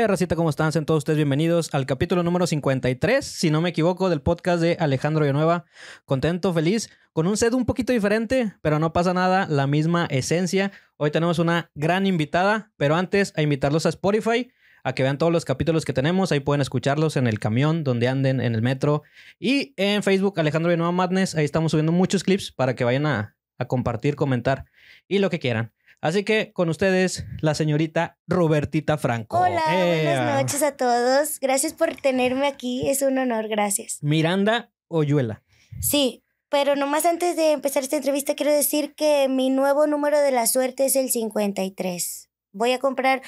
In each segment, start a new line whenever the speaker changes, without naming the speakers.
Hey, eh, Racita, ¿cómo están? Sean todos ustedes bienvenidos al capítulo número 53, si no me equivoco, del podcast de Alejandro Villanueva. Contento, feliz, con un set un poquito diferente, pero no pasa nada, la misma esencia. Hoy tenemos una gran invitada, pero antes a invitarlos a Spotify a que vean todos los capítulos que tenemos. Ahí pueden escucharlos en el camión, donde anden, en el metro. Y en Facebook, Alejandro Villanueva Madness. Ahí estamos subiendo muchos clips para que vayan a compartir, comentar y lo que quieran. Así que con ustedes, la señorita Robertita Franco. Hola, buenas noches
a todos. Gracias por tenerme aquí. Es un honor, gracias.
Miranda
Oyuela. Sí, pero nomás antes de empezar esta entrevista quiero decir que mi nuevo número de la suerte es el 53. Voy a comprar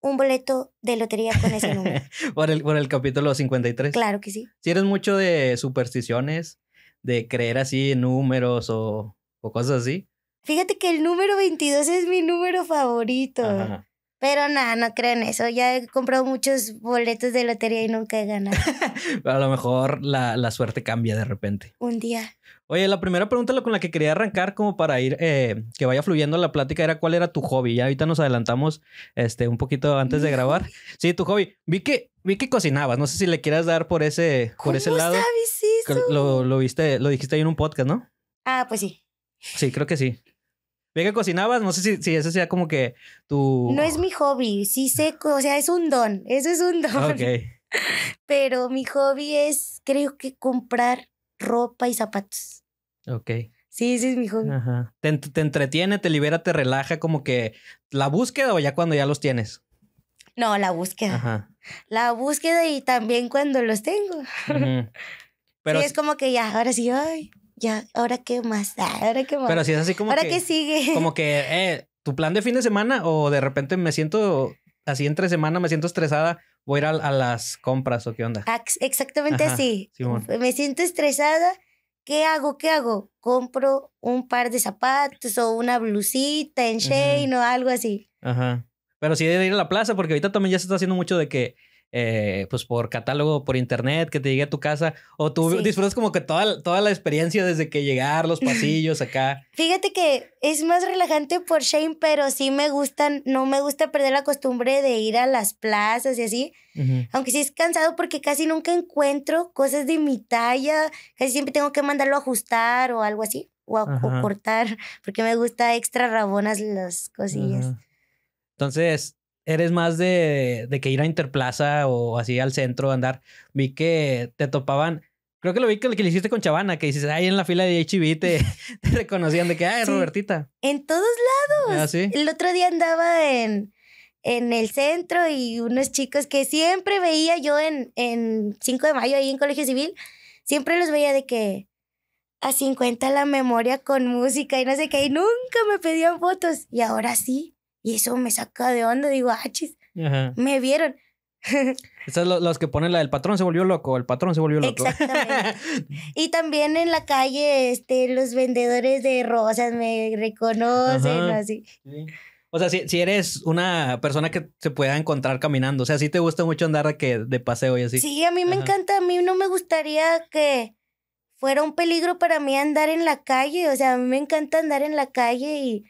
un boleto de lotería con ese número.
por, el, capítulo 53. Claro que sí. Si eres mucho de supersticiones, de creer así en números o, o cosas así.
Fíjate que el número 22 es mi número favorito. Pero nada, no en eso. Ya he comprado muchos boletos de lotería y nunca he ganado.
a lo mejor la, la, suerte cambia de repente. Un día. Oye, la primera pregunta con la que quería arrancar, como para ir, eh, que vaya fluyendo la plática, era cuál era tu hobby. Ya ahorita nos adelantamos este, un poquito antes de grabar. Sí, tu hobby. Vi que, vi que cocinabas. No sé si le quieras dar por ese, por ese lado. Sabes eso? Lo, lo, viste, lo dijiste ahí en un podcast, ¿no? Ah, pues sí. Sí, creo que sí. Ve que cocinabas, no sé si, si, eso sea como que tu... No
es mi hobby, sí sé, o sea, es un don, eso es un don. Ok. Pero mi hobby es, creo que comprar ropa y zapatos. Ok. Sí, ese es mi hobby.
Ajá. Te, entretiene, te libera, te relaja, como que la búsqueda o ya cuando ya los tienes.
No, la búsqueda. Ajá. La búsqueda y también cuando los tengo. Pero sí, es como que ya, ahora sí, ay ya, ahora qué más, ahora qué más. Pero si es así como. Ahora que, sigue.
Como que, eh, tu plan de fin de semana o de repente me siento así entre semana, me siento estresada, voy a ir a, las compras o qué onda.
Ah, exactamente así. Me siento estresada. ¿Qué hago? ¿Qué hago? Compro un par de zapatos o una blusita en Shane o algo así.
Ajá. Pero sí de ir a la plaza, porque ahorita también ya se está haciendo mucho de que eh, pues por catálogo, por internet, que te llegue a tu casa, o tú disfrutas como que toda, toda la experiencia desde que llegar, los pasillos acá.
Fíjate que es más relajante por Shane, pero sí me gustan, no me gusta perder la costumbre de ir a las plazas y así, aunque sí es cansado porque casi nunca encuentro cosas de mi talla, casi siempre tengo que mandarlo a ajustar o algo así, o a cortar, porque me gusta extra rabonas las cosillas.
Entonces, eres más de, que ir a Interplaza o así al centro, andar. Vi que te topaban. Creo que lo vi que, que le hiciste con Chavana, que dices, ahí en la fila de HB te, reconocían de que, ay, Robertita.
En todos lados. Ah, el otro día andaba en, en el centro y unos chicos que siempre veía yo en, en 5 de mayo ahí en Colegio Civil, siempre los veía de que a 50 la memoria con música y no sé qué, y nunca me pedían fotos y ahora sí. Y eso me saca de onda, digo, achis, ah, me vieron.
Estas son las que ponen la del patrón se volvió loco, el patrón se volvió loco.
y también en la calle, este, los vendedores de rosas me reconocen, así.
O sea, si, si, eres una persona que se pueda encontrar caminando, o sea, si te gusta mucho andar de, que, de paseo y así. Sí, a mí me encanta,
a mí no me gustaría que fuera un peligro para mí andar en la calle, o sea, a mí me encanta andar en la calle y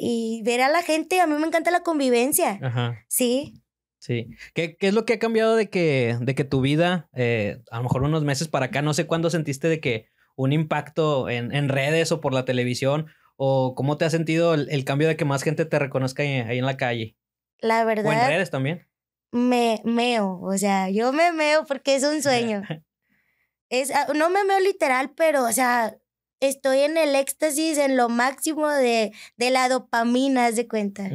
y ver a la gente. A mí me encanta la convivencia. Ajá. Sí.
Sí. ¿Qué, es lo que ha cambiado de que, de que tu vida, eh, a lo mejor unos meses para acá, no sé cuándo sentiste de que un impacto en, en redes o por la televisión, o cómo te ha sentido el, cambio de que más gente te reconozca ahí, en la calle?
La verdad. O en redes también. Me meo, o sea, yo me meo porque es un sueño. es, ah, no me meo literal, pero, o sea, estoy en el éxtasis, en lo máximo de, de la dopamina, haz de cuenta.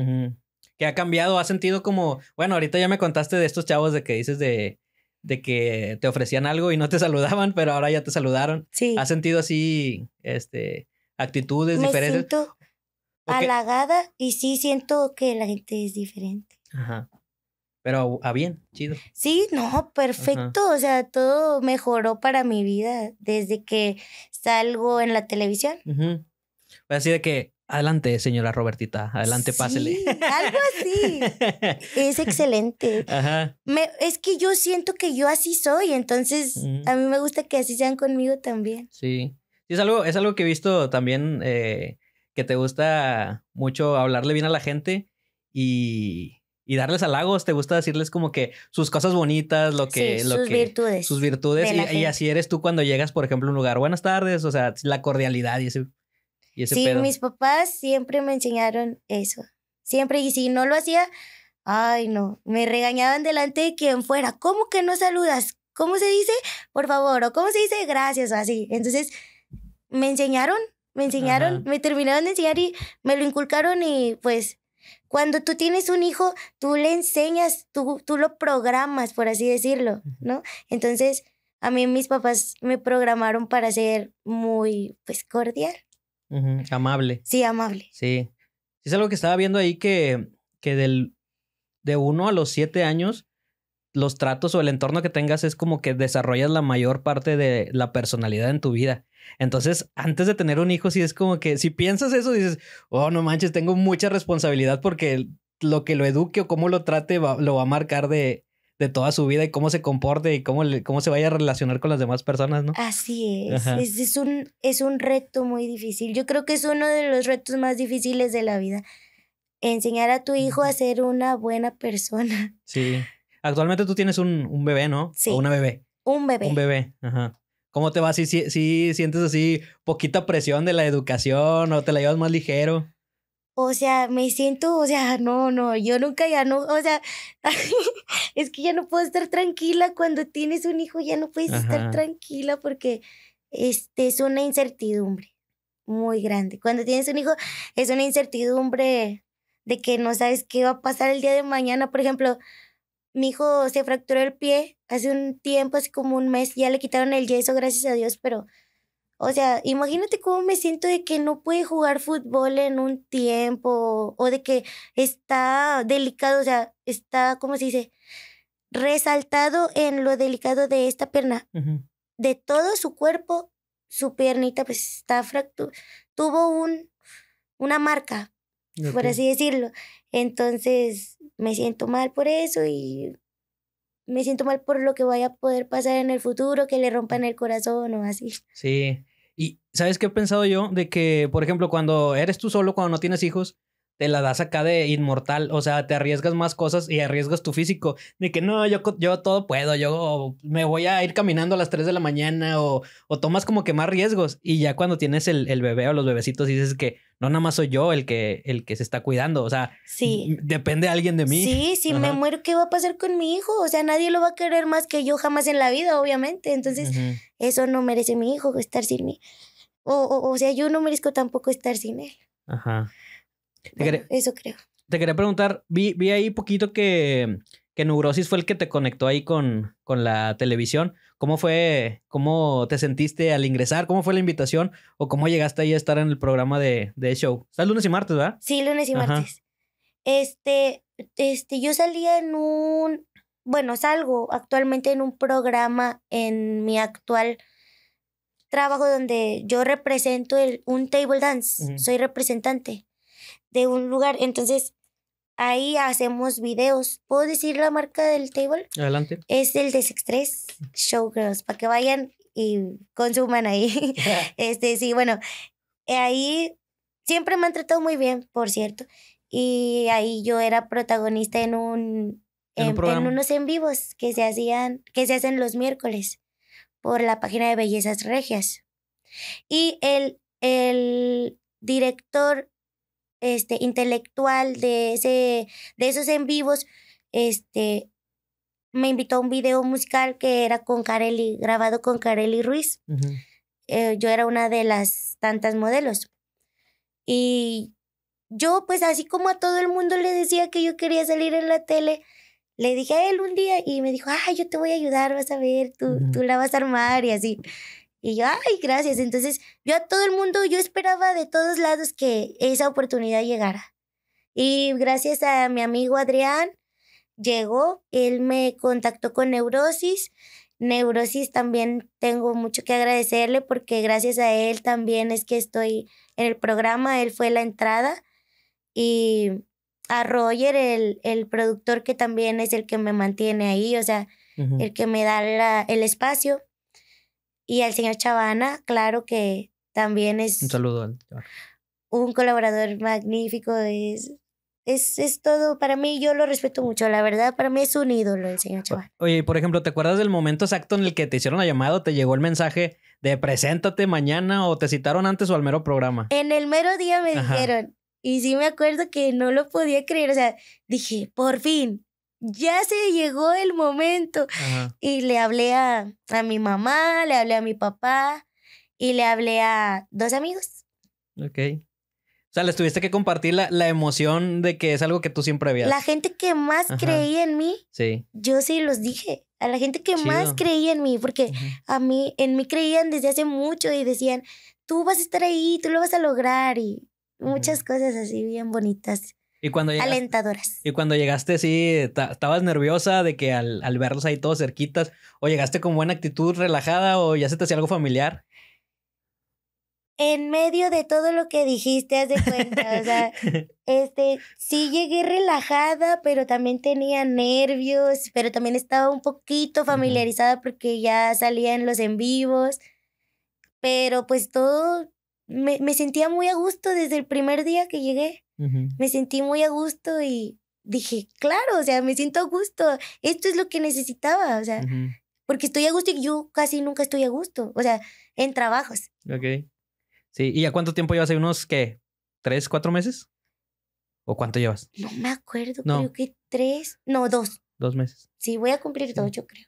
Que ha cambiado? ¿Ha sentido como, bueno, ahorita ya me contaste de estos chavos de que dices de, de que te ofrecían algo y no te saludaban, pero ahora ya te saludaron. Sí. ¿Has sentido así, este, actitudes me Siento
halagada y sí siento que la gente es diferente.
Ajá. Pero a bien, chido.
Sí, no, perfecto. O sea, todo mejoró para mi vida desde que salgo en la televisión.
así de que, adelante, señora Robertita, adelante, sí,
Algo así. es excelente. es que yo siento que yo así soy, entonces a mí me gusta que así sean conmigo también.
Sí. es algo, es algo que he visto también eh, que te gusta mucho hablarle bien a la gente y y darles halagos, te gusta decirles como que sus cosas bonitas, lo que... lo sus virtudes. Sus virtudes. Y, así eres tú cuando llegas, por ejemplo, a un lugar. Buenas tardes, o sea, la cordialidad y ese... Y ese sí, mis
papás siempre me enseñaron eso. Siempre, y si no lo hacía, ay no, me regañaban delante de quien fuera. ¿Cómo que no saludas? ¿Cómo se dice? Por favor, o cómo se dice gracias o así. Entonces, me enseñaron, me enseñaron, me terminaron de enseñar y me lo inculcaron y pues cuando tú tienes un hijo, tú le enseñas, tú, lo programas, por así decirlo, ¿no? Entonces, a mí mis papás me programaron para ser muy, pues, cordial.
Amable. Sí, amable. Sí. Es algo que estaba viendo ahí que, que del, de uno a los siete años los tratos o el entorno que tengas es como que desarrollas la mayor parte de la personalidad en tu vida. Entonces, antes de tener un hijo, si es como que si piensas eso, dices, oh, no manches, tengo mucha responsabilidad porque lo que lo eduque o cómo lo trate lo va a marcar de, toda su vida y cómo se comporte y cómo, cómo se vaya a relacionar con las demás personas, ¿no? Así es. Es,
un, es un reto muy difícil. Yo creo que es uno de los retos más difíciles de la vida. Enseñar a tu hijo a ser una buena persona. Sí.
Actualmente tú tienes un, bebé, ¿no? Sí. O una bebé. Un bebé. Un bebé, ajá. ¿Cómo te va? ¿Si, sientes así poquita presión de la educación o te la llevas más ligero?
O sea, me siento, o sea, no, no, yo nunca ya no, o sea, es que ya no puedo estar tranquila cuando tienes un hijo, ya no puedes estar tranquila porque este es una incertidumbre muy grande. Cuando tienes un hijo es una incertidumbre de que no sabes qué va a pasar el día de mañana, por ejemplo, mi hijo se fracturó el pie hace un tiempo, hace como un mes, ya le quitaron el yeso, gracias a Dios, pero, o sea, imagínate cómo me siento de que no puede jugar fútbol en un tiempo, o de que está delicado, o sea, está, ¿cómo se dice? Resaltado en lo delicado de esta pierna. De todo su cuerpo, su piernita pues está fractura, tuvo un, una marca, por así decirlo. Entonces me siento mal por eso y me siento mal por lo que vaya a poder pasar en el futuro, que le rompan el corazón o así.
Sí. Y ¿sabes qué he pensado yo? De que, por ejemplo, cuando eres tú solo, cuando no tienes hijos, te la das acá de inmortal, o sea, te arriesgas más cosas y arriesgas tu físico, de que no, yo, yo todo puedo, yo me voy a ir caminando a las 3 de la mañana o, o tomas como que más riesgos y ya cuando tienes el, bebé o los bebecitos dices que no, nada más soy yo el que, el que se está cuidando, o sea, sí. depende alguien de mí. Sí, si me
muero, ¿qué va a pasar con mi hijo? O sea, nadie lo va a querer más que yo jamás en la vida, obviamente, entonces eso no merece mi hijo, estar sin mí. O, o, o sea, yo no merezco tampoco estar sin él. Ajá eso creo.
Te quería preguntar, vi, vi ahí poquito que, que Neurosis fue el que te conectó ahí con, con la televisión. ¿Cómo fue, cómo te sentiste al ingresar? ¿Cómo fue la invitación? ¿O cómo llegaste ahí a estar en el programa de, show? ¿Estás lunes y martes, ¿verdad? Sí, lunes y martes.
Este, este, yo salía en un, bueno, salgo actualmente en un programa en mi actual trabajo donde yo represento el, un table dance, soy representante de un lugar. Entonces, ahí hacemos videos. ¿Puedo decir la marca del table? Adelante. Es el de Sextress Showgirls, para que vayan y consuman ahí. este, sí, bueno, ahí siempre me han tratado muy bien, por cierto. Y ahí yo era protagonista en en unos en vivos que se hacían, que se hacen los miércoles por la página de Bellezas Regias. Y el, el director este, intelectual de, ese, de esos en vivos, este, me invitó a un video musical que era con Carelli, grabado con Carelli Ruiz. Eh, yo era una de las tantas modelos. Y yo, pues así como a todo el mundo le decía que yo quería salir en la tele, le dije a él un día y me dijo, ah, yo te voy a ayudar, vas a ver, tú, tú la vas a armar y así. Y yo, ay, gracias. Entonces, yo a todo el mundo, yo esperaba de todos lados que esa oportunidad llegara. Y gracias a mi amigo Adrián, llegó, él me contactó con Neurosis. Neurosis también tengo mucho que agradecerle porque gracias a él también es que estoy en el programa, él fue la entrada. Y a Roger, el, productor que también es el que me mantiene ahí, o sea, el que me da el espacio. Y al señor Chavana, claro que también es... Un saludo al Un colaborador magnífico, es, es, todo, para mí yo lo respeto mucho, la verdad, para mí es un ídolo el señor Chavana.
Oye, por ejemplo, ¿te acuerdas del momento exacto en el que te hicieron la llamada o te llegó el mensaje de preséntate mañana o te citaron antes o al mero programa?
En el mero día me dijeron, y sí me acuerdo que no lo podía creer, o sea, dije, por fin, ya se llegó el momento. Y le hablé a, mi mamá, le hablé a mi papá y le hablé a dos amigos.
Ok. O sea, les tuviste que compartir la, emoción de que es algo que tú siempre habías. La
gente que más creía en mí, sí. yo sí los dije. A la gente que más creía en mí, porque a mí, en mí creían desde hace mucho y decían, tú vas a estar ahí, tú lo vas a lograr y muchas cosas así bien bonitas. Y cuando llegaste, Alentadoras.
Y cuando llegaste, sí, estabas nerviosa de que al, verlos ahí todos cerquitas, o llegaste con buena actitud, relajada, o ya se te hacía algo familiar.
En medio de todo lo que dijiste, haz de cuenta, o sea, este, sí llegué relajada, pero también tenía nervios, pero también estaba un poquito familiarizada porque ya salían los en vivos, pero pues todo, me sentía muy a gusto desde el primer día que llegué. Me sentí muy a gusto y dije, claro, o sea, me siento a gusto. Esto es lo que necesitaba, o sea, porque estoy a gusto y yo casi nunca estoy a gusto, o sea, en trabajos.
Ok. Sí, ¿y a cuánto tiempo llevas? ahí? unos qué? ¿Tres, cuatro meses? ¿O cuánto llevas?
No me acuerdo, creo que tres, no, dos. Dos meses. Sí, voy a cumplir dos, yo creo.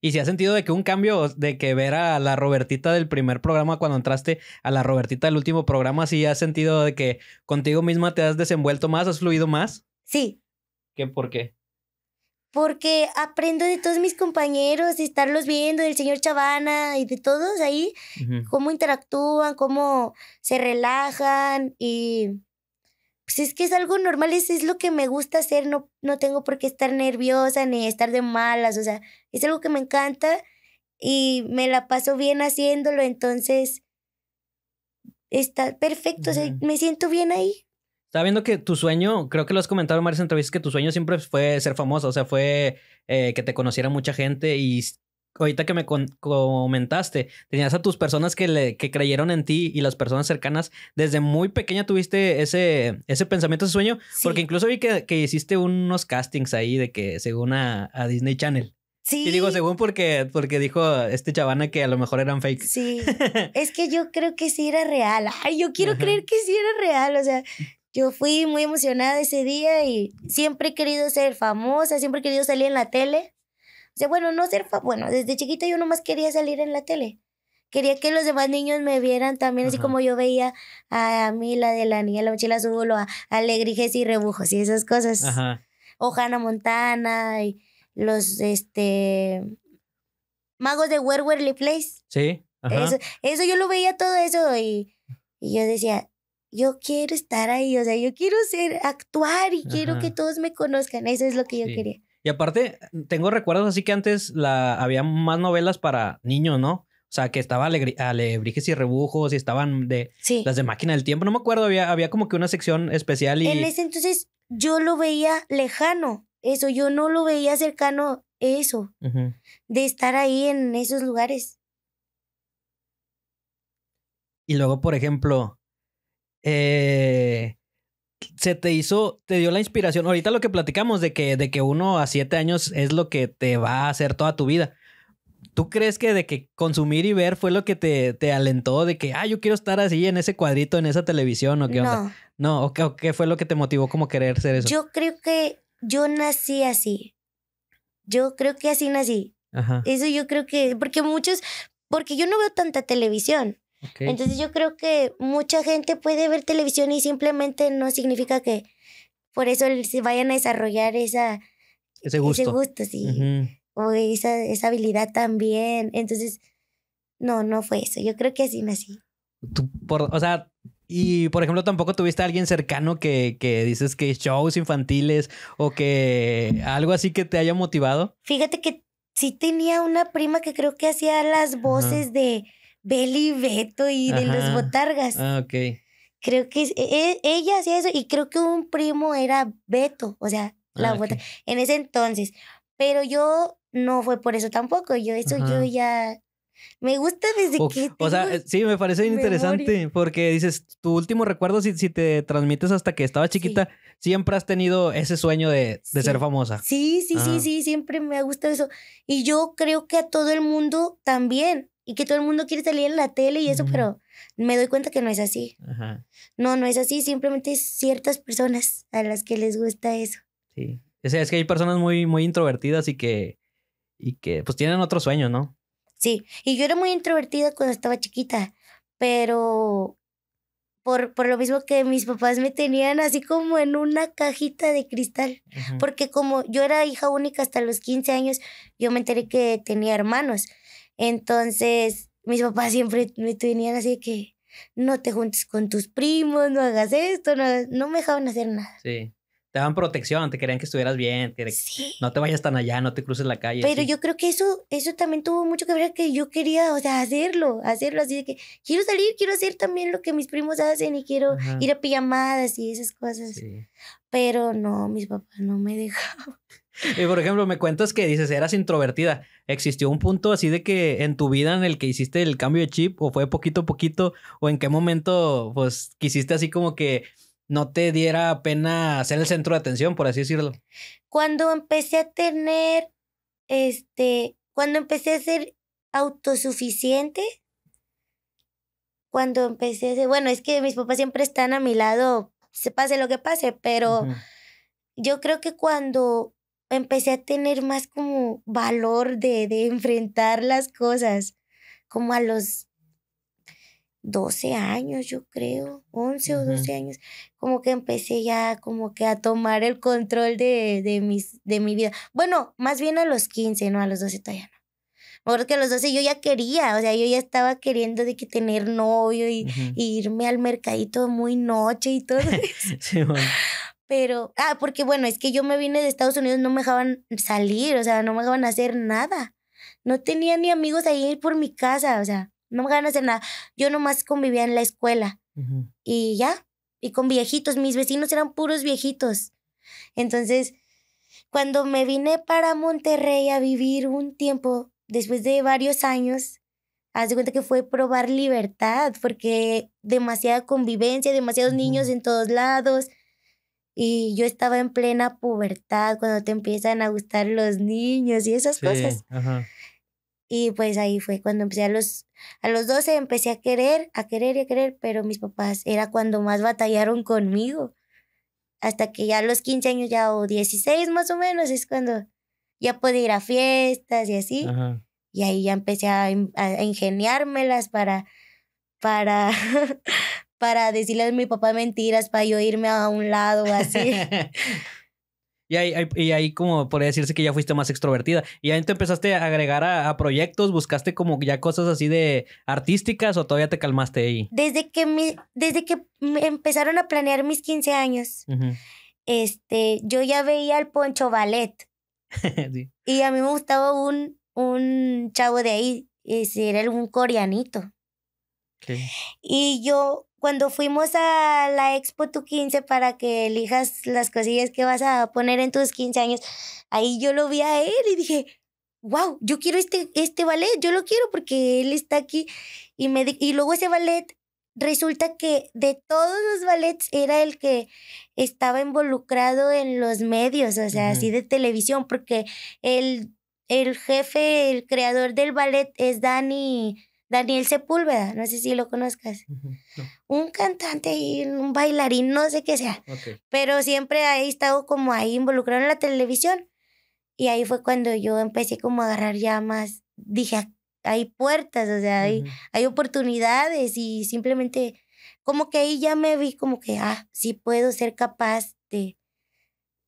Y si has sentido de que un cambio, de que ver a la Robertita del primer programa cuando entraste a la Robertita del último programa, si has sentido de que contigo misma te has desenvuelto más, has fluido más. Sí. ¿Qué por qué?
Porque aprendo de todos mis compañeros, de estarlos viendo, del señor Chavana y de todos ahí, cómo interactúan, cómo se relajan y pues es que es algo normal, es, es lo que me gusta hacer, no, no tengo por qué estar nerviosa ni estar de malas, o sea, es algo que me encanta y me la paso bien haciéndolo, entonces está perfecto, me siento bien ahí. Estaba
viendo que tu sueño, creo que lo has comentado en varias entrevistas, que tu sueño siempre fue ser famosa, o sea, fue eh, que te conociera mucha gente y ahorita que me comentaste, tenías a tus personas que, le, creyeron en ti y las personas cercanas, desde muy pequeña tuviste ese, ese pensamiento, ese sueño, porque incluso vi que, hiciste unos castings ahí de que según a, Disney Channel. Sí. Y digo según porque, porque dijo este chavana que a lo mejor eran fake. Sí.
es que yo creo que sí era real. Ay, yo quiero creer que sí era real. O sea, yo fui muy emocionada ese día y siempre he querido ser famosa, siempre he querido salir en la tele bueno, no ser, bueno, desde chiquita yo nomás quería salir en la tele. Quería que los demás niños me vieran también, así como yo veía a, mí, la de la niña, la mochila azul, o a, Alegrijes y Rebujos y esas cosas. Ajá. O Hannah Montana y los, este, magos de Where Place. Sí. Eso, yo lo veía todo eso y, yo decía, yo quiero estar ahí, o sea, yo quiero ser, actuar y quiero que todos me conozcan, eso es lo que yo quería.
Y aparte, tengo recuerdos así que antes la, había más novelas para niños, ¿no? O sea, que estaba Alebrijes y Rebujos y estaban de las de Máquina del Tiempo. No me acuerdo, había, había como que una sección especial. Y... En ese
entonces yo lo veía lejano, eso, yo no lo veía cercano, eso, de estar ahí en esos lugares.
Y luego, por ejemplo, eh, se te hizo, te dio la inspiración. Ahorita lo que platicamos de que, de que uno a siete años es lo que te va a hacer toda tu vida. ¿Tú crees que de que consumir y ver fue lo que te, te alentó de que, ah, yo quiero estar así en ese cuadrito, en esa televisión o qué no. No, qué, qué fue lo que te motivó como querer ser eso? Yo
creo que yo nací así. Yo creo que así nací. Ajá. Eso yo creo que, porque muchos, porque yo no veo tanta televisión. Entonces yo creo que mucha gente puede ver televisión y simplemente no significa que por eso se vayan a desarrollar esa, ese gusto. O esa, esa habilidad también. Entonces, no, no fue eso. Yo creo que así nací.
Tú, por, o sea, y por ejemplo, tampoco tuviste a alguien cercano que, que, dices que shows infantiles o que algo así que te haya motivado.
Fíjate que sí tenía una prima que creo que hacía las voces de Beli Beto y de los Botargas. Ah, ok. Creo que e, e, ella hacía eso y creo que un primo era Beto, o sea, la ah, en ese entonces. Pero yo no fue por eso tampoco, yo eso yo ya me gusta desde que. O
sea, eh, sí, me parece interesante porque dices, tu último recuerdo, si, si te transmites hasta que estaba chiquita, siempre has tenido ese sueño de, de ser famosa. Sí, sí, sí, sí,
siempre me ha gustado eso. Y yo creo que a todo el mundo también y que todo el mundo quiere salir en la tele y eso, pero me doy cuenta que no es así. Ajá. No, no es así, simplemente ciertas personas a las que les gusta eso.
Sí. es que hay personas muy, muy introvertidas y que, y que pues tienen otro sueño, ¿no?
Sí, y yo era muy introvertida cuando estaba chiquita, pero por, por, lo mismo que mis papás me tenían así como en una cajita de cristal, porque como yo era hija única hasta los 15 años, yo me enteré que tenía hermanos. Entonces, mis papás siempre me tenían así de que no te juntes con tus primos, no hagas esto, no, me dejaban hacer nada.
Sí. Te daban protección, te querían que estuvieras bien, que no te vayas tan allá, no te cruces la calle. Pero yo
creo que eso, eso también tuvo mucho que ver que yo quería, hacerlo, hacerlo así de que quiero salir, quiero hacer también lo que mis primos hacen y quiero ir a pijamadas y esas cosas. Pero no, mis papás no me dejaban.
Y por ejemplo, me cuentas que dices, eras introvertida. ¿Existió un punto así de que en tu vida en el que hiciste el cambio de chip o fue poquito a poquito o en qué momento pues quisiste así como que no te diera pena ser el centro de atención, por así decirlo?
Cuando empecé a tener, este, cuando empecé a ser autosuficiente, cuando empecé a ser, bueno, es que mis papás siempre están a mi lado, se pase lo que pase, pero... Yo creo que cuando empecé a tener más como valor de, de enfrentar las cosas, como a los 12 años, yo creo, 11 o 12 años, como que empecé ya como que a tomar el control de, de, mis, de mi vida. Bueno, más bien a los 15, no, a los 12 todavía no. Porque a los 12 yo ya quería, o sea, yo ya estaba queriendo de que tener novio y, irme al mercadito muy noche y todo eso. sí, bueno. Pero, ah, porque bueno, es que yo me vine de Estados Unidos, no me dejaban salir, o sea, no me dejaban hacer nada. No tenía ni amigos ahí por mi casa, o sea, no me dejaban hacer nada. Yo nomás convivía en la escuela y ya, y con viejitos, mis vecinos eran puros viejitos. Entonces, cuando me vine para Monterrey a vivir un tiempo, después de varios años, haz de cuenta que fue probar libertad, porque demasiada convivencia, demasiados niños en todos lados, y yo estaba en plena pubertad cuando te empiezan a gustar los niños y esas cosas. Y pues ahí fue cuando empecé a los, a los 12, empecé a querer, a querer y a querer, pero mis papás era cuando más batallaron conmigo. Hasta que ya a los 15 años ya o 16 más o menos es cuando ya podía ir a fiestas y así. Y ahí ya empecé a, a ingeniármelas para, para, para decirle a mi papá mentiras, para yo irme a un lado así.
y, ahí, y ahí, como podría decirse que ya fuiste más extrovertida. Y ahí te empezaste a agregar a, proyectos, buscaste como ya cosas así de artísticas o todavía te calmaste ahí.
Desde que, desde que me empezaron a planear mis 15 años, este, yo ya veía el poncho ballet. Y a mí me gustaba un, un chavo de ahí, ese era algún coreanito. Y yo cuando fuimos a la Expo Tu 15 para que elijas las cosillas que vas a poner en tus 15 años, ahí yo lo vi a él y dije, wow, yo quiero este, este ballet, yo lo quiero porque él está aquí. Y, me, y luego ese ballet, resulta que de todos los ballets era el que estaba involucrado en los medios, o sea, así de televisión, porque el, el jefe, el creador del ballet es Dani. Daniel Sepúlveda, no sé si lo conozcas. Un cantante y un bailarín, no sé qué sea. Pero siempre ahí estado como ahí involucrado en la televisión. Y ahí fue cuando yo empecé como a agarrar llamas dije, ah, hay puertas, o sea, hay, hay oportunidades y simplemente como que ahí ya me vi como que, ah, sí puedo ser capaz de,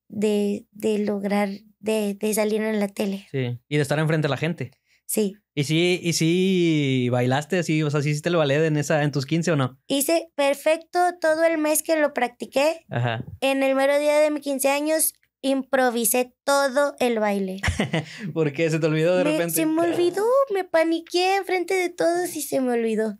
de, lograr, de, salir en la tele.
Sí, y de estar enfrente a la gente. Sí. ¿Y sí, y sí bailaste así? O sea, ¿sí hiciste el ballet en, esa, en tus 15 o no?
Hice perfecto todo el mes que lo practiqué. Ajá. En el mero día de mis 15 años improvisé todo el baile.
¿Por qué? ¿Se te olvidó de repente? Se me
olvidó, me paniqué enfrente de todos y se me olvidó.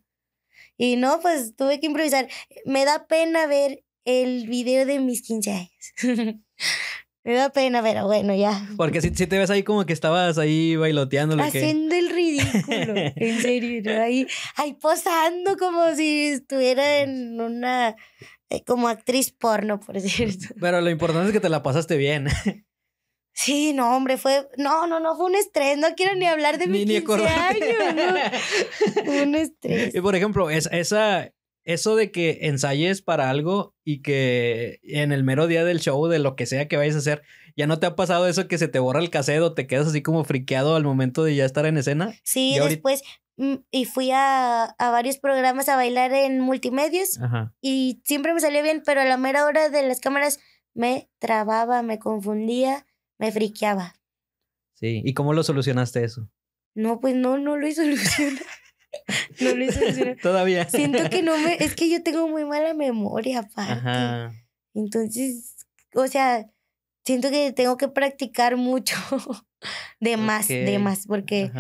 Y no, pues tuve que improvisar. Me da pena ver el video de mis 15 años. Me da pena, pero bueno, ya.
Porque si, te ves ahí como que estabas ahí bailoteando. Haciendo
el ridículo, en serio, ahí, ahí posando como si estuviera en una, eh, como actriz porno, por cierto.
Pero lo importante es que te la pasaste bien.
Sí, no, hombre, fue. No, no, no, fue un estrés. No quiero ni hablar de mi años.
un estrés. Y por ejemplo, esa, eso de que ensayes para algo y que en el mero día del show, de lo que sea que vayas a hacer, ¿ya no te ha pasado eso que se te borra el casero, o te quedas así como friqueado al momento de ya estar en escena? Sí, después
mm, y fui a, a, varios programas a bailar en multimedios y siempre me salió bien, pero a la mera hora de las cámaras me trababa, me confundía, me friqueaba.
Sí, ¿y cómo lo solucionaste eso?
No, pues no, no lo solucionado. No lo hice
Todavía. Siento que no me. Es
que yo tengo muy mala memoria,
aparte.
Entonces, o sea, siento que tengo que practicar mucho. De más, de más, porque.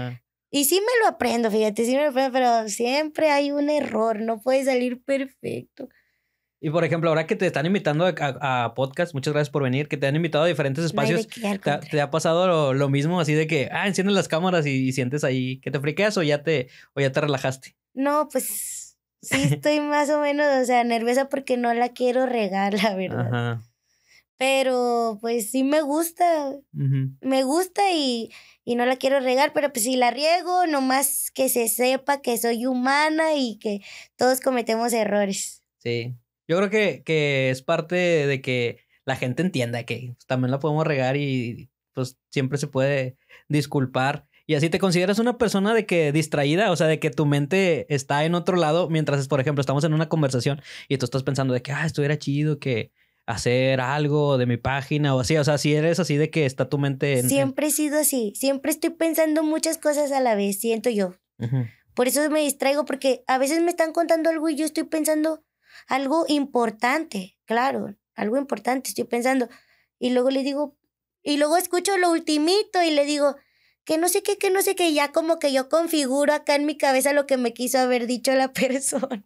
Y sí me lo aprendo, fíjate, sí me lo aprendo, pero siempre hay un error, no puede salir perfecto.
Y por ejemplo, ahora que te están invitando a, podcast, muchas gracias por venir, que te han invitado a diferentes espacios, te, ha pasado lo, mismo así de que, ah, enciendes las cámaras y, sientes ahí que te friqueas o ya te, o ya te relajaste?
No, pues sí estoy más o menos, o sea, nerviosa porque no la quiero regar, la verdad. Pero pues sí me gusta, me gusta y, no la quiero regar, pero pues si la riego, nomás que se sepa que soy humana y que todos cometemos errores.
Sí, yo creo que, que es parte de que la gente entienda que también la podemos regar y pues siempre se puede disculpar. Y así te consideras una persona de que distraída, o sea, de que tu mente está en otro lado mientras, por ejemplo, estamos en una conversación y tú estás pensando de que, ah, estuviera chido que hacer algo de mi página o así, o sea, si eres así de que está tu mente
Siempre he sido así, siempre estoy pensando muchas cosas a la vez, siento yo. Por eso me distraigo porque a veces me están contando algo y yo estoy pensando algo importante, claro, algo importante, estoy pensando. Y luego le digo, y luego escucho lo ultimito y le digo, que no sé qué, que no sé qué, ya como que yo configuro acá en mi cabeza lo que me quiso haber dicho la persona.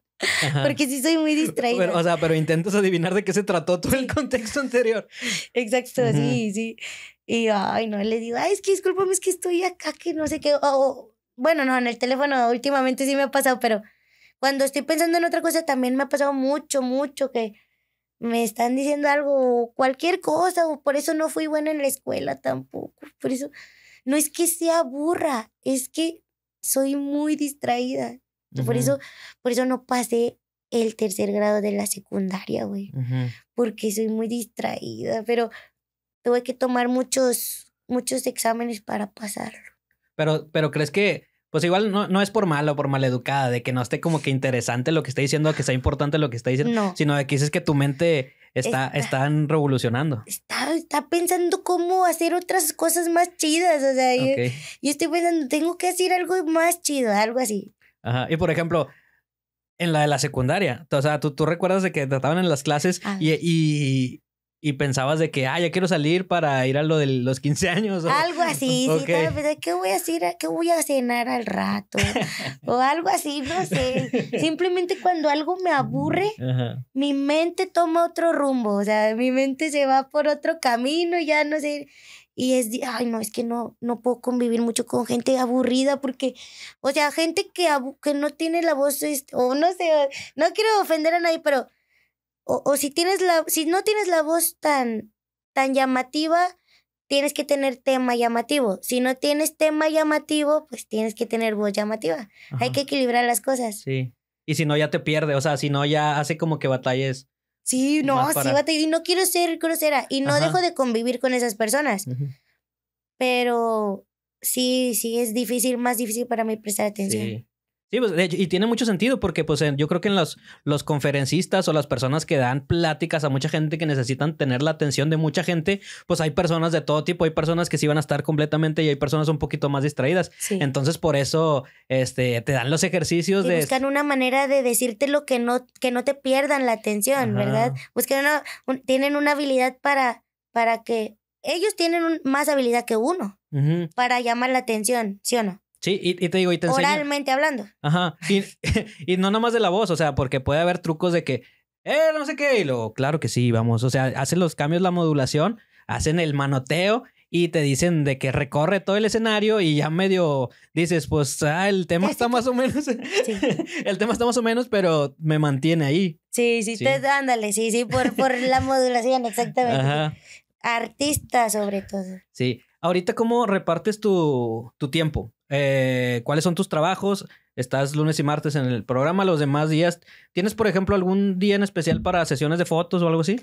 Porque sí soy muy distraída. o sea,
pero intentas adivinar de qué se trató todo el contexto
anterior. Exacto, sí, sí. Y ay, no, le digo, ay, es que discúlpame, es que estoy acá, que no sé qué. O, bueno, no, en el teléfono últimamente sí me ha pasado, pero cuando estoy pensando en otra cosa también me ha pasado mucho, mucho que me están diciendo algo, cualquier cosa, o por eso no fui buena en la escuela tampoco. Por eso, no es que sea burra, es que soy muy distraída. Por eso, por eso no pasé el tercer grado de la secundaria, güey. Porque soy muy distraída, pero tuve que tomar muchos, muchos exámenes para pasarlo.
Pero, pero crees que pues igual no, no es por malo, o por maleducada, de que no esté como que interesante lo que está diciendo, que sea importante lo que está diciendo, sino de que dices que tu mente está, revolucionando.
Está, pensando cómo hacer otras cosas más chidas. O sea, yo, estoy pensando, tengo que hacer algo más chido, algo así.
Ajá. Y por ejemplo, en la de la secundaria, o sea, tú, tú recuerdas de que trataban en las clases ah. y, y, y pensabas de que, ah, ya quiero salir para ir a lo de los 15 años. algo así, sí,
¿qué voy a hacer? ¿Qué voy a cenar al rato? o algo así, no sé. Simplemente cuando algo me aburre, mi mente toma otro rumbo, o sea, mi mente se va por otro camino, ya no sé. Y es, ay, no, es que no, no puedo convivir mucho con gente aburrida porque, o sea, gente que, que no tiene la voz, este, o no sé, no quiero ofender a nadie, pero o, o, si tienes la, si no tienes la voz tan, tan llamativa, tienes que tener tema llamativo. Si no tienes tema llamativo, pues tienes que tener voz llamativa. Hay que equilibrar las cosas.
Sí. Y si no, ya te pierde. O sea, si no, ya hace como que batalles. Sí, no, sí
Y no quiero ser grosera. Y no dejo de convivir con esas personas. Pero sí, sí es difícil, más difícil para mí prestar atención. Sí.
Pues, y tiene mucho sentido porque pues yo creo que en los, los conferencistas o las personas que dan pláticas a mucha gente que necesitan tener la atención de mucha gente, pues hay personas de todo tipo, hay personas que sí van a estar completamente y hay personas un poquito más distraídas. Entonces por eso este, te dan los ejercicios de... Buscan
una manera de decirte lo que no, que no te pierdan la atención, ¿verdad? Buscan tienen una habilidad para, para que ellos tienen más habilidad que uno para llamar la atención, ¿sí o no?
Sí, y, te digo, y te enseño. Oralmente hablando. Ajá. Y, y, no nomás de la voz, o sea, porque puede haber trucos de que, eh, no sé qué, y luego, claro que sí, vamos. O sea, hacen los cambios, la modulación, hacen el manoteo y te dicen de que recorre todo el escenario y ya medio dices, pues, ah, el tema está más o menos. Sí. el tema está más o menos, pero me mantiene ahí.
Sí, sí, ándale, sí, sí, por, por la modulación, exactamente. Ajá. Artista sobre todo.
Sí ahorita cómo repartes tu, tu tiempo. Eh, ¿Cuáles son tus trabajos? Estás lunes y martes en el programa, los demás días. ¿Tienes, por ejemplo, algún día en especial para sesiones de fotos o algo así?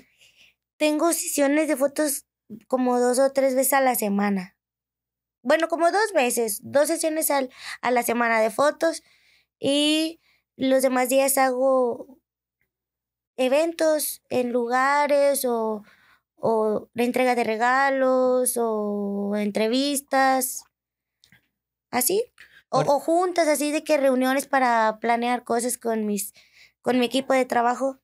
Tengo sesiones de fotos como dos o tres veces a la semana. Bueno, como dos veces, dos sesiones al, a la semana de fotos y los demás días hago eventos en lugares o o la entrega de regalos o entrevistas, así. O, juntas, así de que reuniones para planear cosas con, mis, con mi equipo de trabajo.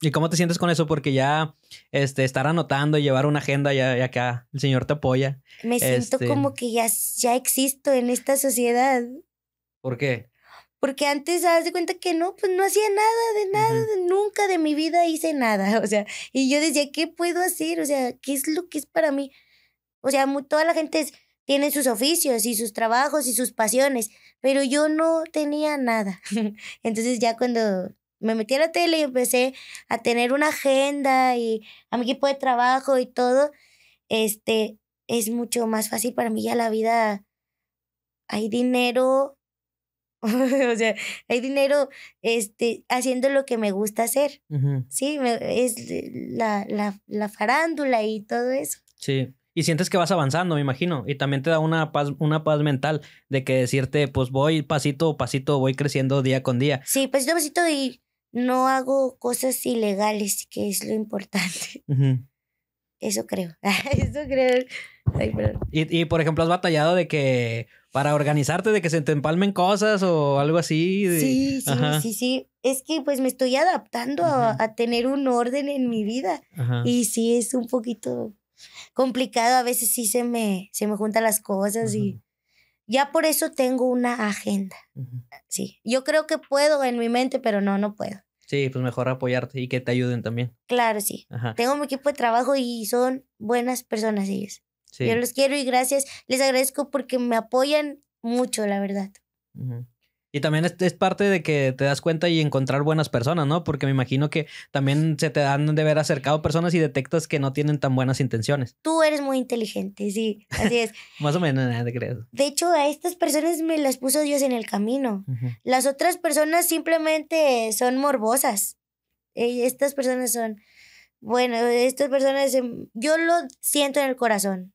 ¿Y cómo te sientes con eso? Porque ya este, estar anotando y llevar una agenda, ya, ya acá el señor te apoya. Me siento este como
que ya, ya existo en esta sociedad. ¿Por qué? Porque antes, haz de cuenta que no, pues no hacía nada, de nada, nunca de mi vida hice nada. O sea, y yo decía, ¿qué puedo hacer? O sea, ¿qué es lo que es para mí? O sea, toda la gente tiene sus oficios y sus trabajos y sus pasiones, pero yo no tenía nada. Entonces ya cuando me metí a la tele y empecé a tener una agenda y a mi equipo de trabajo y todo, este, es mucho más fácil para mí ya la vida. Hay dinero, o sea, hay dinero este, haciendo lo que me gusta hacer. Sí, es la, la, farándula y todo eso.
Sí. Y sientes que vas avanzando, me imagino. Y también te da una paz, una paz mental de que decirte, pues voy pasito a pasito, voy creciendo día con día. Sí,
pasito a pasito y no hago cosas ilegales, que es lo importante. Eso creo. Eso creo.
y, y, por ejemplo, has batallado de que para organizarte de que se te empalmen cosas o algo así. Sí, sí, sí,
sí. Es que pues me estoy adaptando a, tener un orden en mi vida. Y sí, es un poquito complicado. A veces sí se me, se me juntan las cosas y ya por eso tengo una agenda. Sí, yo creo que puedo en mi mente, pero no, no puedo.
Sí, pues mejor apoyarte y que te ayuden también.
Claro, sí. Tengo mi equipo de trabajo y son buenas personas ellos. Yo los quiero y gracias, les agradezco porque me apoyan mucho, la verdad.
Y también es, parte de que te das cuenta y encontrar buenas personas, ¿no? Porque me imagino que también se te dan de ver acercado personas y detectas que no tienen tan buenas intenciones.
Tú eres muy inteligente, sí, así es.
Más o menos, nada creo.
De hecho, a estas personas me las puso Dios en el camino. Las otras personas simplemente son morbosas. Eh, estas personas son, bueno, estas personas, em, yo lo siento en el corazón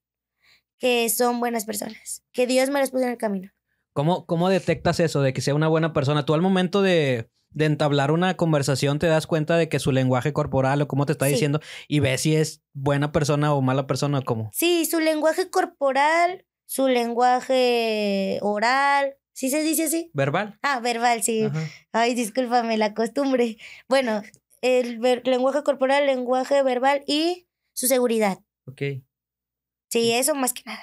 que son buenas personas, que Dios me las puso en el camino.
¿Cómo, cómo detectas eso de que sea una buena persona? Tú al momento de, entablar una conversación te das cuenta de que su lenguaje corporal o cómo te está diciendo y ves si es buena persona o mala persona o cómo.
Sí, su lenguaje corporal, su lenguaje oral. ¿Sí se dice así? Verbal. Ah, verbal, sí. Ay, discúlpame la costumbre. Bueno, el lenguaje corporal, lenguaje verbal y su seguridad. Ok. Sí, eso más que nada.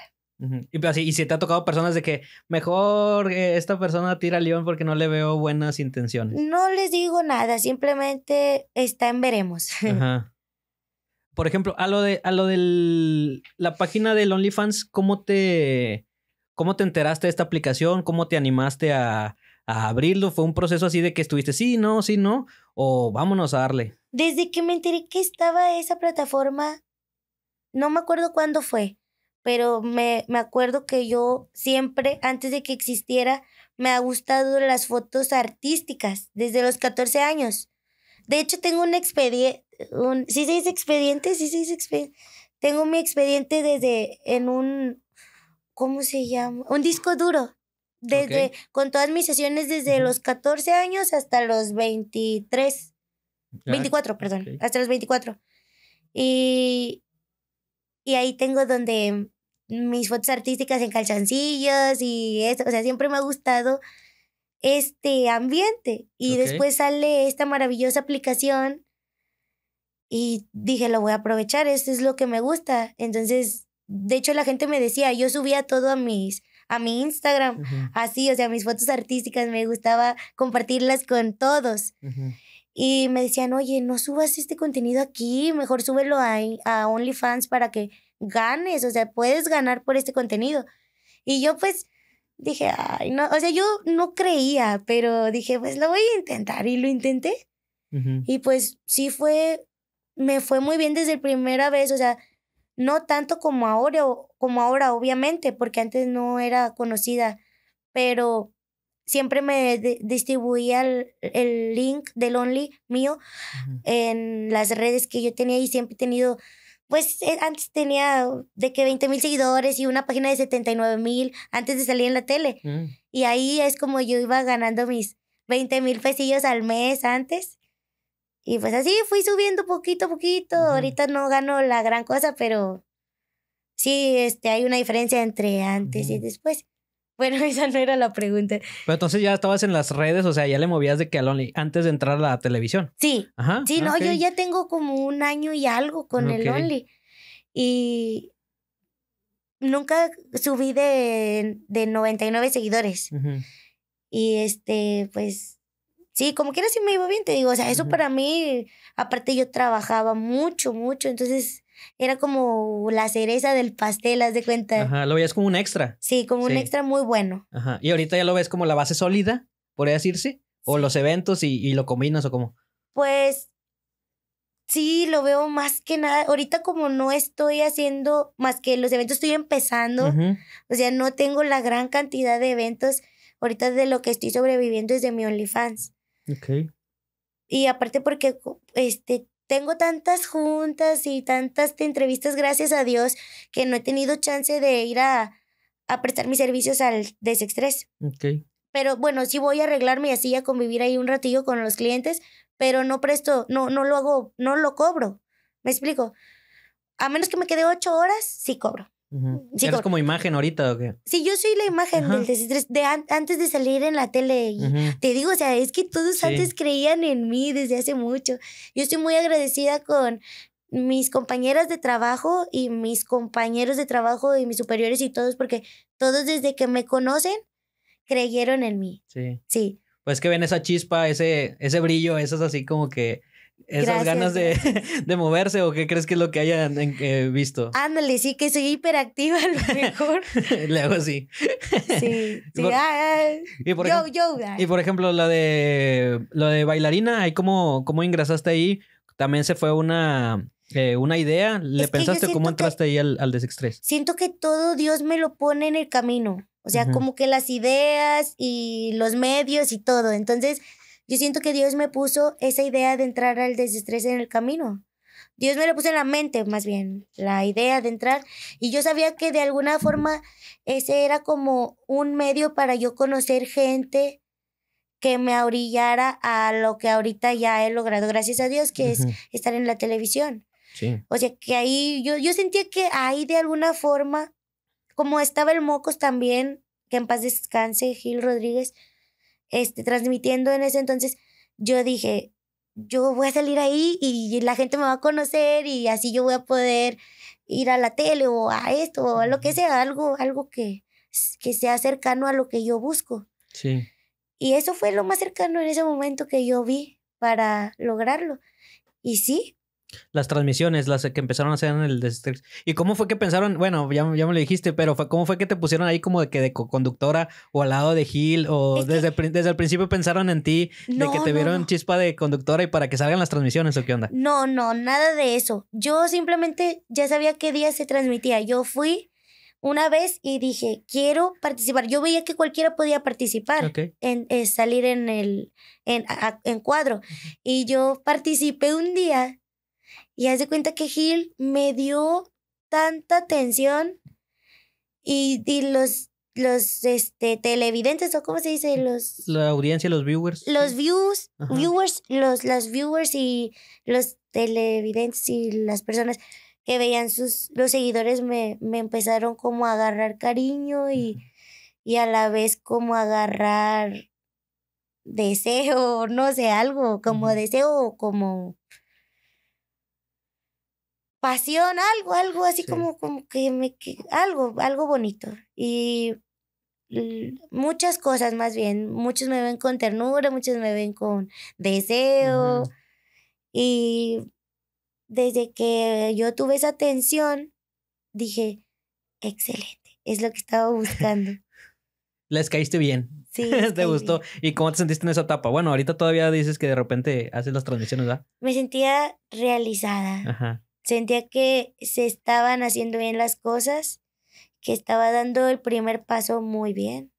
Pues y, si te ha tocado personas de que mejor eh, esta persona tira a León porque no le veo buenas intenciones.
No les digo nada, simplemente está en veremos.
Ajá. Por ejemplo, a lo de a lo del la página del OnlyFans, ¿cómo te cómo te enteraste de esta aplicación? ¿Cómo te animaste a, a abrirlo? ¿Fue un proceso así de que estuviste sí, no, sí, no? ¿O vámonos a darle?
Desde que me enteré que estaba esa plataforma, no me acuerdo cuándo fue, pero me, acuerdo que yo siempre, antes de que existiera, me ha gustado las fotos artísticas desde los 14 años. De hecho, tengo un expediente, un, sí se dice expediente, sí se dice Tengo mi expediente desde en un, ¿cómo se llama? Un disco duro. Desde, con todas mis sesiones desde los 14 años hasta los 23. 24, ah, perdón, hasta los 24. Y, y ahí tengo donde mis fotos artísticas en calchancillos y eso. O sea, siempre me ha gustado este ambiente. Y después sale esta maravillosa aplicación y dije, lo voy a aprovechar, esto es lo que me gusta. Entonces, de hecho, la gente me decía, yo subía todo a mis a mi Instagram, así, o sea, mis fotos artísticas, me gustaba compartirlas con todos. Y me decían, oye, no subas este contenido aquí, mejor súbelo a, a OnlyFans para que ganes, o sea, puedes ganar por este contenido. Y yo pues dije, ay, no, o sea, yo no creía, pero dije, pues lo voy a intentar y lo intenté. Y pues sí fue, me fue muy bien desde la primera vez, o sea, no tanto como ahora, como ahora, obviamente, porque antes no era conocida, pero siempre me distribuía el, link del Only mío en las redes que yo tenía y siempre he tenido, pues eh, antes tenía de que 20 mil seguidores y una página de 79 mil antes de salir en la tele. Mm. Y ahí es como yo iba ganando mis 20 mil pesillos al mes antes. Y pues así fui subiendo poquito a poquito. Ahorita no gano la gran cosa, pero sí, este, hay una diferencia entre antes y después. Bueno, esa no era la pregunta.
Pero entonces ya estabas en las redes, o sea, ya le movías de que al Only antes de entrar a la televisión. Sí. Ajá. Sí, no, yo ya
tengo como un año y algo con el Only. Y nunca subí de, 99 seguidores. Y este, pues, sí, como quiera sí me iba bien, te digo, o sea, eso para mí, aparte yo trabajaba mucho, mucho, entonces era como la cereza del pastel, haz de cuenta.
Ajá, lo veías como un extra.
Sí, como un extra muy bueno.
Ajá, y ahorita ya lo ves como la base sólida, por así decirse, o los eventos y, lo combinas o cómo?
Pues Sí, lo veo más que nada. Ahorita como no estoy haciendo más que los eventos, estoy empezando. O sea, no tengo la gran cantidad de eventos. Ahorita de lo que estoy sobreviviendo es de mi OnlyFans. Ok. Y aparte porque este, tengo tantas juntas y tantas entrevistas, gracias a Dios, que no he tenido chance de ir a, prestar mis servicios al desestrés. Ok. Pero bueno, sí voy a arreglarme y así a convivir ahí un ratillo con los clientes, pero no presto, no, no lo hago, no lo cobro. ¿Me explico? A menos que me quede ocho horas, sí cobro
como imagen ahorita o qué?
Sí, yo soy la imagen del de antes de salir en la tele. Te digo, o sea, es que todos antes creían en mí desde hace mucho. Yo estoy muy agradecida con mis compañeras de trabajo y mis compañeros de trabajo y mis superiores y todos, porque todos desde que me conocen creyeron en mí. Sí. Sí.
Pues que ven esa chispa, ese, ese brillo, esas así como que esas ganas de, moverse o qué crees que es lo que hayan visto.
Ándale, sí, que soy hiperactiva a lo mejor.
Le hago Sí, sí. y por ejemplo, la de, lo de bailarina, ahí cómo, cómo ingresaste ahí, también se fue una, eh, una idea.
¿Le pensaste cómo
entraste ahí al, al desestrés?
Siento que todo Dios me lo pone en el camino. O sea, como que las ideas y los medios y todo. Entonces yo siento que Dios me puso esa idea de entrar al desestrés en el camino. Dios me lo puso en la mente, más bien, la idea de entrar. Y yo sabía que de alguna forma ese era como un medio para yo conocer gente que me orillara a lo que ahorita ya he logrado, gracias a Dios, que es estar en la televisión. Sí. O sea, que ahí yo, yo sentía que ahí de alguna forma, como estaba el Mocos también, que en paz descanse, Gil Rodríguez, este, transmitiendo en ese entonces, yo dije, yo voy a salir ahí y la gente me va a conocer y así yo voy a poder ir a la tele o a esto o a lo que sea, algo, algo que, que sea cercano a lo que yo busco. Y eso fue lo más cercano en ese momento que yo vi para lograrlo. Y sí,
las transmisiones, las que empezaron a hacer en el ¿Y cómo fue que pensaron? Bueno, ya, ya me lo dijiste, pero ¿cómo fue que te pusieron ahí como de que de conductora o al lado de Gil? ¿O desde, desde el principio pensaron en ti, de que te vieron chispa de conductora y para que salgan las transmisiones o qué onda?
No, no, nada de eso. Yo simplemente ya sabía qué día se transmitía. Yo fui una vez y dije, quiero participar. Yo veía que cualquiera podía participar en, eh, salir en el en, cuadro. Y yo participé un día y hace de cuenta que Gil me dio tanta atención y, los, los este, televidentes, o cómo se dice, los...
La audiencia, los viewers. Los
views, viewers, los, viewers y los televidentes y las personas que veían sus, los seguidores me, me empezaron como a agarrar cariño y, y a la vez como a agarrar deseo, no sé, algo como deseo, como pasión, algo, algo así como, como que, me, algo, algo bonito. Y muchas cosas más bien, muchos me ven con ternura, muchos me ven con deseo. Y desde que yo tuve esa atención dije, excelente, es lo que estaba buscando.
Les caíste bien. Sí. te gustó. ¿Y cómo te sentiste en esa etapa? Bueno, ahorita todavía dices que de repente haces las transmisiones, ¿verdad?
Me sentía realizada. Ajá. Sentía que se estaban haciendo bien las cosas, que estaba dando el primer paso muy bien.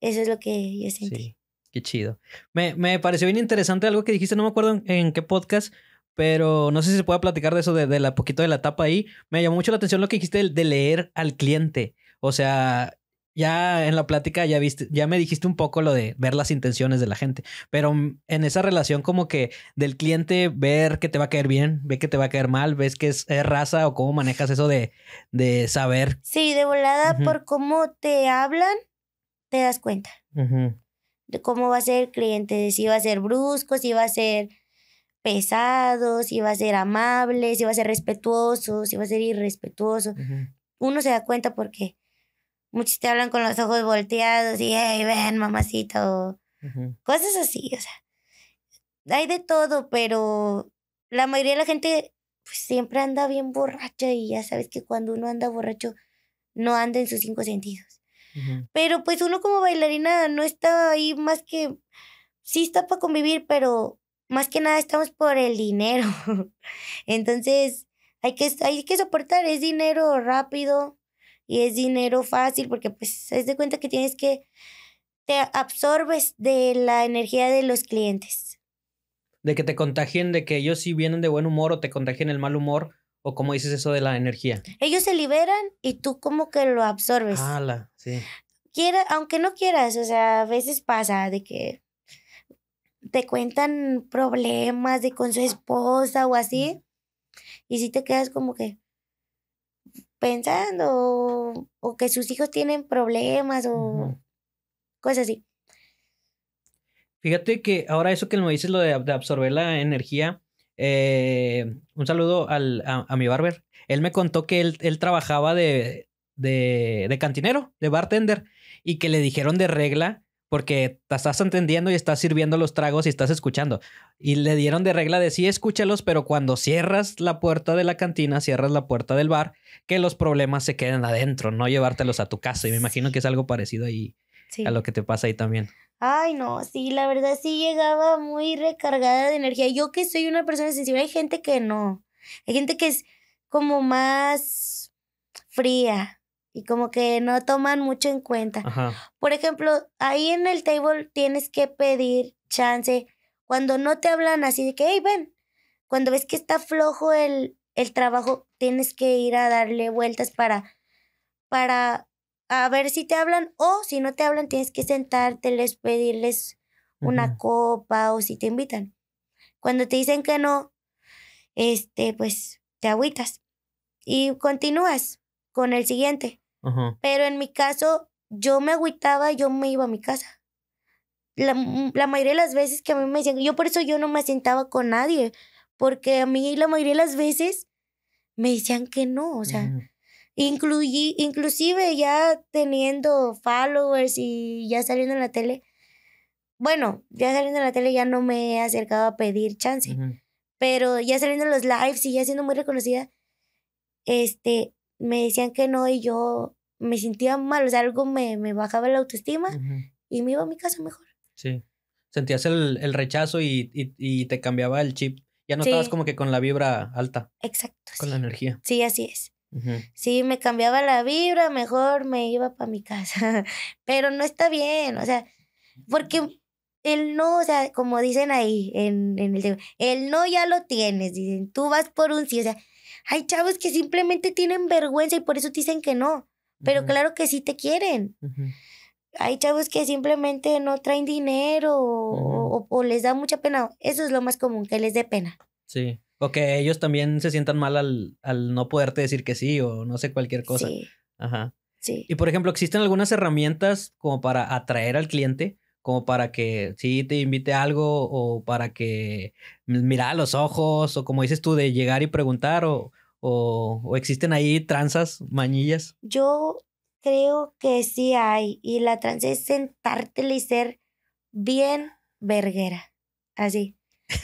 Eso es lo que yo sentí. Sí,
qué chido. Me, me, pareció bien interesante algo que dijiste, no me acuerdo en, qué podcast, pero no sé si se puede platicar de eso, de, la poquito de la etapa ahí. Me llamó mucho la atención lo que dijiste de leer al cliente. O sea, ya en la plática ya viste, ya me dijiste un poco lo de ver las intenciones de la gente, pero en esa relación como que del cliente ver que te va a caer bien, ver que te va a caer mal, ves que es, raza o cómo manejas eso de, saber.
Sí, de volada por cómo te hablan, te das cuenta de cómo va a ser el cliente, si va a ser brusco, si va a ser pesado, si va a ser amable, si va a ser respetuoso, si va a ser irrespetuoso. Uno se da cuenta porque Muchos te hablan con los ojos volteados y, hey, ven, mamacito. Cosas así, o sea. Hay de todo, pero la mayoría de la gente pues, siempre anda bien borracha y ya sabes que cuando uno anda borracho no anda en sus cinco sentidos. Pero pues uno como bailarina no está ahí más que, sí está para convivir, pero más que nada estamos por el dinero. Entonces hay que, hay que soportar, es dinero rápido, y es dinero fácil porque pues es de cuenta que tienes que, te absorbes de la energía de los clientes.
De que te contagien, de que ellos sí vienen de buen humor o te contagien el mal humor o como dices eso de la energía.
Ellos se liberan y tú como que lo absorbes.
Ala, sí.
aunque no quieras, o sea, a veces pasa de que te cuentan problemas de con su ah. esposa o así. Y si te quedas como que, pensando o que sus hijos tienen problemas o cosas así.
Fíjate que ahora eso que me dices, lo de, absorber la energía, eh, un saludo a, mi barber. Él me contó que él, trabajaba de, cantinero, de bartender, y que le dijeron de regla porque te estás entendiendo y estás sirviendo los tragos y estás escuchando. Y le dieron de regla de sí, escúchalos, pero cuando cierras la puerta de la cantina, cierras la puerta del bar, que los problemas se queden adentro, no llevártelos a tu casa. Y me imagino que es algo parecido ahí a lo que te pasa ahí también.
Ay, no, sí, la verdad sí llegaba muy recargada de energía. Yo que soy una persona sensible, hay gente que no. Hay gente que es como más fría y como que no toman mucho en cuenta. Por ejemplo, ahí en el table tienes que pedir chance cuando no te hablan así de que, hey, ven, cuando ves que está flojo el, el trabajo, tienes que ir a darle vueltas para, para a ver si te hablan o si no te hablan, tienes que sentarte les pedirles una copa o si te invitan. Cuando te dicen que no, este, pues te agüitas y continúas con el siguiente. Pero en mi caso, yo me agüitaba, yo me iba a mi casa. La, mm, la, mayoría de las veces que a mí me decían, yo por eso yo no me asentaba con nadie, porque a mí la mayoría de las veces me decían que no, o sea, incluí, inclusive ya teniendo followers y ya saliendo en la tele, bueno, ya saliendo en la tele ya no me he acercado a pedir chance, pero ya saliendo en los lives y ya siendo muy reconocida, este, me decían que no y yo me sentía mal, o sea, algo me, bajaba la autoestima y me iba a mi casa mejor.
Sí. Sentías el, rechazo y, te cambiaba el chip. Ya no estabas como que con la vibra alta. Exacto. Con la
energía. Sí, así es. Sí, me cambiaba la vibra, mejor me iba para mi casa. Pero no está bien, o sea, porque el no, o sea, como dicen ahí en, en el tema, el no ya lo tienes, dicen, tú vas por un sí, o sea, hay chavos que simplemente tienen vergüenza y por eso te dicen que no, pero claro que sí te quieren. Hay chavos que simplemente no traen dinero o, les da mucha pena. Eso es lo más común, que les dé pena.
Sí, o que ellos también se sientan mal al, al no poderte decir que sí o no sé cualquier cosa. Sí. Ajá. Sí. Y por ejemplo, ¿existen algunas herramientas como para atraer al cliente? como para que sí te invite algo o para que mira a los ojos o como dices tú de llegar y preguntar o, existen ahí tranzas, mañillas?
Yo creo que sí hay y la tranza es sentártela y ser bien verguera, así.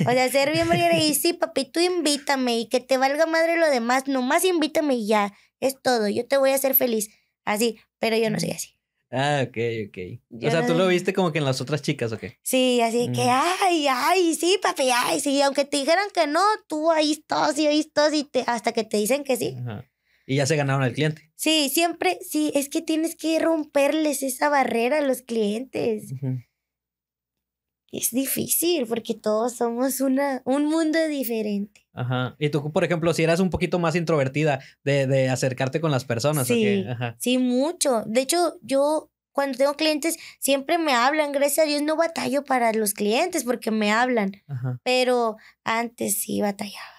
O sea, ser bien verguera y sí, papi, tú invítame y que te valga madre lo demás, nomás invítame y ya, es todo, yo te voy a hacer feliz, así, pero yo no soy así.
Ah, ok, ok. o sea, tú lo viste como que en las otras chicas, ¿o
Sí, así que, mm. ay, ay, sí, papi, ay, sí. Aunque te dijeran que no, tú ahí estás y ahí estás y te, hasta que te dicen que sí.
Ajá. Y ya se ganaron al cliente.
Sí, siempre, sí, es que tienes que romperles esa barrera a los clientes. Ajá es difícil porque todos somos una, un mundo diferente.
Ajá. Y tú, por ejemplo, si eras un poquito más introvertida de, acercarte con las personas. Sí, Ajá.
sí, mucho. De hecho, yo cuando tengo clientes siempre me hablan. Gracias a Dios no batallo para los clientes porque me hablan. Ajá. Pero antes sí batallaba.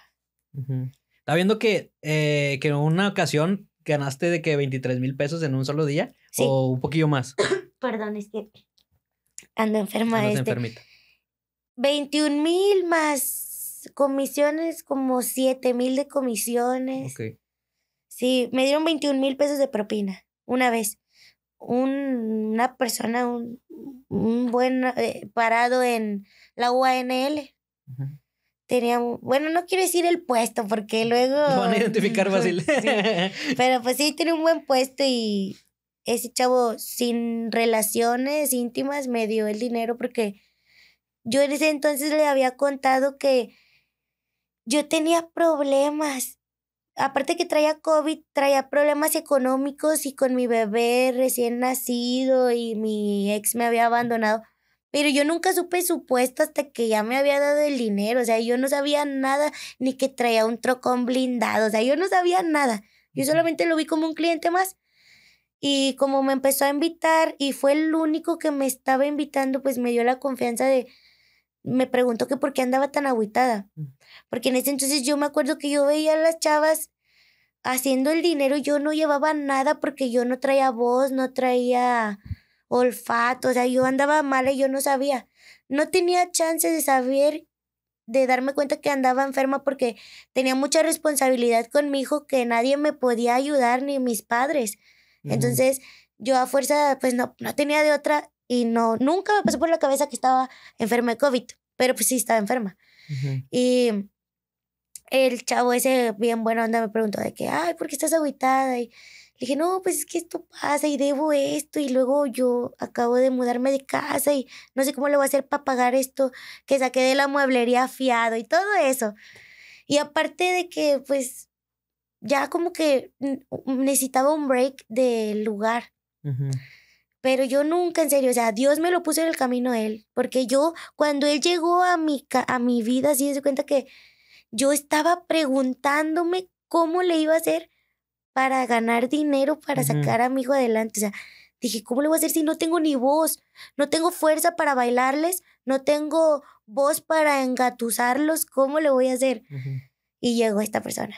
Está viendo que, eh, que en una ocasión ganaste de que 23 mil pesos en un solo día o un poquillo más.
Perdón, es que ando enferma este. Enfermita. 21 mil más comisiones, como 7 mil de comisiones. Ok. Sí, me dieron 21 mil pesos de propina una vez. una persona, un, buen eh, parado en la UANL. bueno, no quiero decir el puesto porque luego... Van a identificar
fácil.
pero pues sí, tiene un buen puesto y ese chavo sin relaciones íntimas me dio el dinero porque yo en ese entonces le había contado que yo tenía problemas. Aparte que traía COVID, traía problemas económicos y con mi bebé recién nacido y mi ex me había abandonado. Pero yo nunca supe su puesto hasta que ya me había dado el dinero. O sea, yo no sabía nada, ni que traía un trocón blindado. O sea, yo no sabía nada. Yo solamente lo vi como un cliente más. Y como me empezó a invitar y fue el único que me estaba invitando, pues me dio la confianza de, me preguntó que por qué andaba tan aguitada. Mm. Porque en ese entonces yo me acuerdo que yo veía a las chavas haciendo el dinero, yo no llevaba nada porque yo no traía voz, no traía olfato, o sea, yo andaba mal y yo no sabía. No tenía chance de saber, de darme cuenta que andaba enferma porque tenía mucha responsabilidad con mi hijo que nadie me podía ayudar, ni mis padres. Entonces, yo a fuerza, pues no, no tenía de otra y no, nunca me pasó por la cabeza que estaba enferma de COVID, pero pues sí estaba enferma. Y el chavo ese bien bueno onda me preguntó de que, ay, ¿por qué estás aguitada? Y le dije, no, pues es que esto pasa y debo esto y luego yo acabo de mudarme de casa y no sé cómo le voy a hacer para pagar esto que saqué de la mueblería fiado y todo eso. Y aparte de que, pues, ya como que necesitaba un break del lugar. Pero yo nunca, en serio, o sea, Dios me lo puso en el camino a él, porque yo, cuando él llegó a mi, a mi vida, así se cuenta que yo estaba preguntándome cómo le iba a hacer para ganar dinero, para sacar a mi hijo adelante. O sea, dije, ¿cómo le voy a hacer si no tengo ni voz? No tengo fuerza para bailarles, no tengo voz para engatusarlos, ¿cómo le voy a hacer? Y llegó esta persona.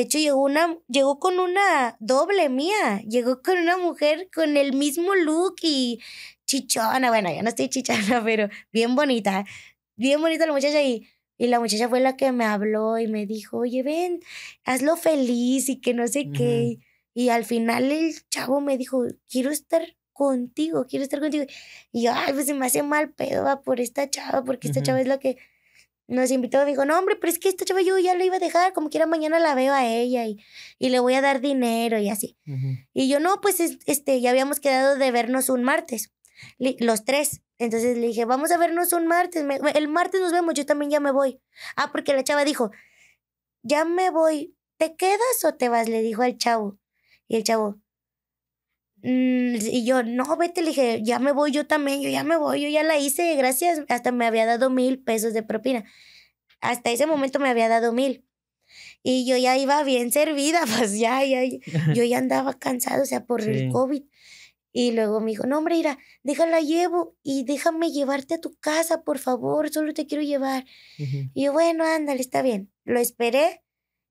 De hecho, llegó, una, llegó con una doble mía, llegó con una mujer con el mismo look y chichona, bueno, yo no estoy chichona, pero bien bonita, bien bonita la muchacha y... Y la muchacha fue la que me habló y me dijo, oye, ven, hazlo feliz y que no sé qué. Y al final el chavo me dijo, quiero estar contigo, quiero estar contigo. Y yo, ay, pues se me hace mal pedo por esta chava, porque esta chava es la que nos invitó, dijo, no, hombre, pero es que esta chava yo ya la iba a dejar, como quiera mañana la veo a ella y, y le voy a dar dinero y así. Y yo, no, pues este, ya habíamos quedado de vernos un martes, los tres. Entonces le dije, vamos a vernos un martes, el martes nos vemos, yo también ya me voy. Ah, porque la chava dijo, ya me voy, ¿te quedas o te vas? Le dijo al chavo. Y el chavo, Mm, y yo, no, vete, le dije, ya me voy yo también, yo ya me voy, yo ya la hice, gracias, hasta me había dado mil pesos de propina. Hasta ese momento me había dado mil. Y yo ya iba bien servida, pues ya, ya, yo ya andaba cansado, o sea, por el COVID. Y luego me dijo, no, hombre, mira, déjala llevo y déjame llevarte a tu casa, por favor, solo te quiero llevar. Y yo, bueno, ándale, está bien. Lo esperé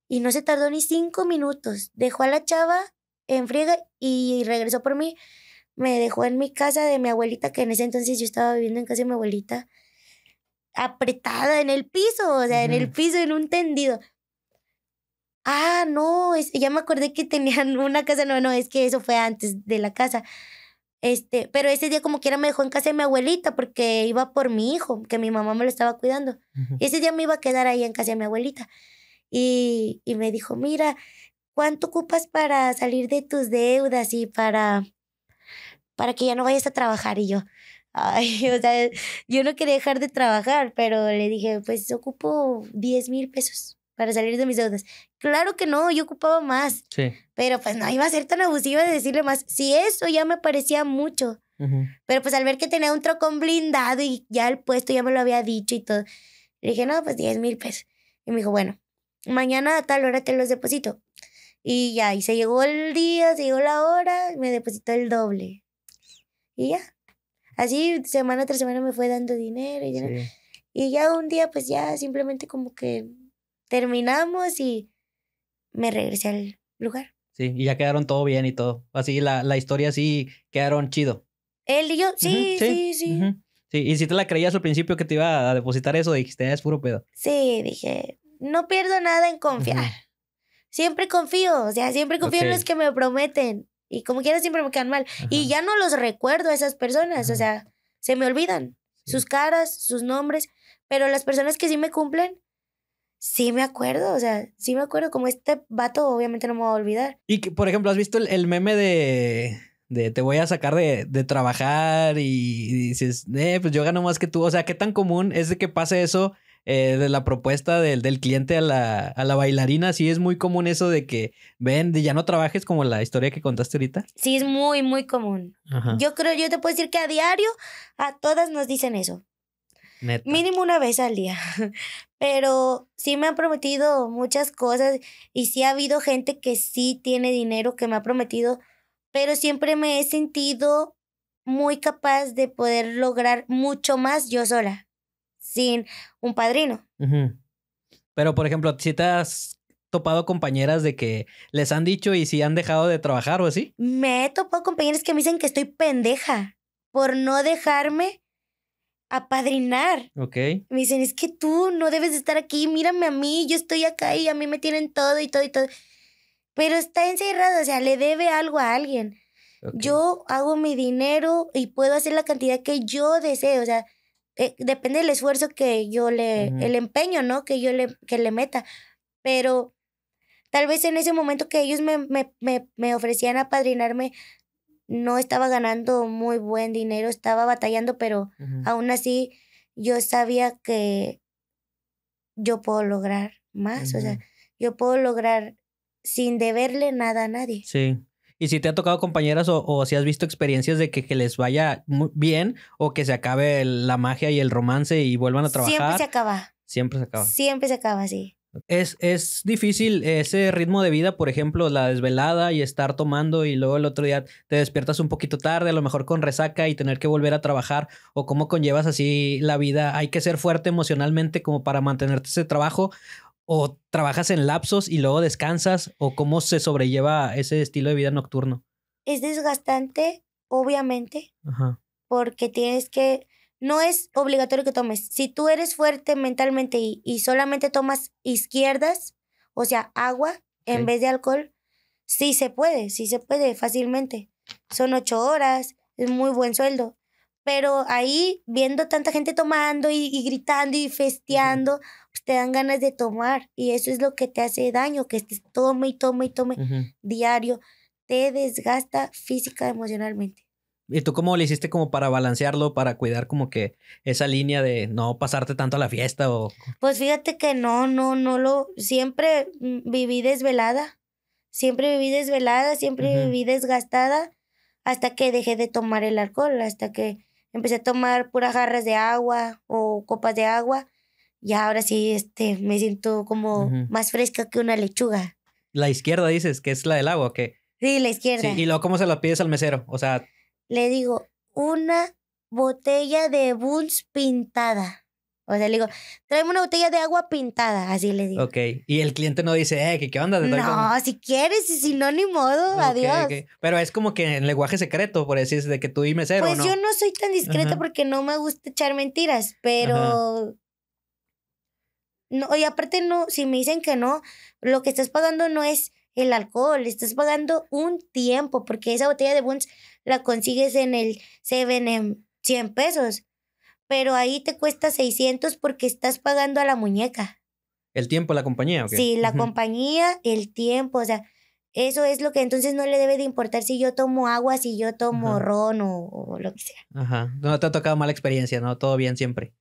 y no se tardó ni cinco minutos. Dejó a la chava en y regresó por mí. Me dejó en mi casa de mi abuelita, que en ese entonces yo estaba viviendo en casa de mi abuelita, apretada en el piso, o sea, en el piso, en un tendido. Ah, no, ya me acordé que tenían una casa, no, no, es que eso fue antes de la casa. Este, pero ese día como quiera me dejó en casa de mi abuelita porque iba por mi hijo, que mi mamá me lo estaba cuidando. ese día me iba a quedar ahí en casa de mi abuelita. Y, y me dijo, mira, ¿Cuánto ocupas para salir de tus deudas y para, para que ya no vayas a trabajar? Y yo, ay, o sea, yo no quería dejar de trabajar, pero le dije, pues ocupo 10 mil pesos para salir de mis deudas. Claro que no, yo ocupaba más. Sí. Pero pues no iba a ser tan abusiva de decirle más. Si eso ya me parecía mucho. Pero pues al ver que tenía un trocón blindado y ya el puesto ya me lo había dicho y todo, le dije, no, pues 10 mil pesos. Y me dijo, bueno, mañana a tal hora te los deposito. Y ya, y se llegó el día, se llegó la hora, me depositó el doble. Y ya. Así semana tras semana me fue dando dinero. Y, ya un día, pues ya simplemente como que terminamos y me regresé al lugar.
Sí, y ya quedaron todo bien y todo. Así, la, historia sí quedaron chido.
Él y yo, sí, sí, sí.
sí. y si te la creías al principio que te iba a depositar eso, dijiste, ah, es puro pedo.
Sí, dije, no pierdo nada en confiar siempre confío, o sea, siempre confío en los que me prometen. Y como quiera, siempre me quedan mal. Y ya no los recuerdo a esas personas, o sea, se me olvidan sus caras, sus nombres, pero las personas que sí me cumplen, sí me acuerdo, o sea, sí me acuerdo. Como este vato, obviamente no me va a olvidar.
Y por ejemplo, ¿has visto el, meme de, de te voy a sacar de, trabajar y, y dices, eh, pues yo gano más que tú? O sea, ¿qué tan común es de que pase eso? Eh, de la propuesta del, cliente a la, bailarina, sí es muy común eso de que, ven, ya no trabajes como la historia que contaste ahorita.
Sí, es muy, muy común. Yo creo, yo te puedo decir que a diario a todas nos dicen eso. Mínimo una vez al día. Pero sí me han prometido muchas cosas y sí ha habido gente que sí tiene dinero que me ha prometido, pero siempre me he sentido muy capaz de poder lograr mucho más yo sola sin un padrino.
Pero, por ejemplo, si te has topado compañeras de que les han dicho y si han dejado de trabajar o así.
Me he topado compañeras que me dicen que estoy pendeja por no dejarme apadrinar. Ok. Me dicen, es que tú no debes estar aquí, mírame a mí, yo estoy acá y a mí me tienen todo y todo y todo. Pero está encerrado, o sea, le debe algo a alguien. Yo hago mi dinero y puedo hacer la cantidad que yo deseo, o sea, eh, depende del esfuerzo que yo le, el empeño, ¿no? Que yo le, que le meta. Pero tal vez en ese momento que ellos me, me, me, me ofrecían apadrinarme, no estaba ganando muy buen dinero, estaba batallando, pero aún así yo sabía que yo puedo lograr más, o sea, yo puedo lograr sin deberle nada a nadie.
Sí. Y si te ha tocado compañeras o, si has visto experiencias de que, les vaya bien o que se acabe la magia y el romance y vuelvan a trabajar. Siempre se acaba. Siempre se acaba.
Siempre se acaba, sí.
Es, es difícil ese ritmo de vida, por ejemplo, la desvelada y estar tomando y luego el otro día te despiertas un poquito tarde, a lo mejor con resaca y tener que volver a trabajar o cómo conllevas así la vida. Hay que ser fuerte emocionalmente como para mantenerte ese trabajo ¿O trabajas en lapsos y luego descansas? ¿O cómo se sobrelleva ese estilo de vida nocturno?
Es desgastante, obviamente, porque tienes que... No es obligatorio que tomes. Si tú eres fuerte mentalmente y, solamente tomas izquierdas, o sea, agua en vez de alcohol, sí se puede, sí se puede fácilmente. Son ocho horas, es muy buen sueldo. Pero ahí, viendo tanta gente tomando y, gritando y festeando, pues te dan ganas de tomar. Y eso es lo que te hace daño, que estés tome y tome y tome diario. Te desgasta física, emocionalmente.
¿Y tú cómo lo hiciste como para balancearlo, para cuidar como que esa línea de no pasarte tanto a la fiesta o...?
Pues fíjate que no, no, no lo... Siempre mm, viví desvelada, siempre viví desvelada, siempre viví desgastada hasta que dejé de tomar el alcohol, hasta que empecé a tomar puras jarras de agua o copas de agua. Y ahora sí, este, me siento como más fresca que una lechuga.
La izquierda dices, que es la del agua, ¿o
Sí, la izquierda. y
luego, ¿cómo se la pides al mesero? O sea...
Le digo, una botella de Bulls pintada. O sea, le digo, tráeme una botella de agua pintada, así le digo.
Ok, y el cliente no dice, eh, ¿qué, qué onda? no,
si quieres, y si no, ni modo, adiós.
Pero es como que en lenguaje secreto, por decir, de que tú dime cero. Pues yo no
soy tan discreta porque no me gusta echar mentiras, pero... No, y aparte no, si me dicen que no, lo que estás pagando no es el alcohol, estás pagando un tiempo, porque esa botella de Buns la consigues en el 7 100 em, pesos pero ahí te cuesta 600 porque estás pagando a la muñeca.
¿El tiempo, la compañía? Okay? Sí, la
compañía, el tiempo, o sea, eso es lo que entonces no le debe de importar si yo tomo agua, si yo tomo ron o, lo que sea.
Ajá, no te ha tocado mala experiencia, ¿no? Todo bien siempre.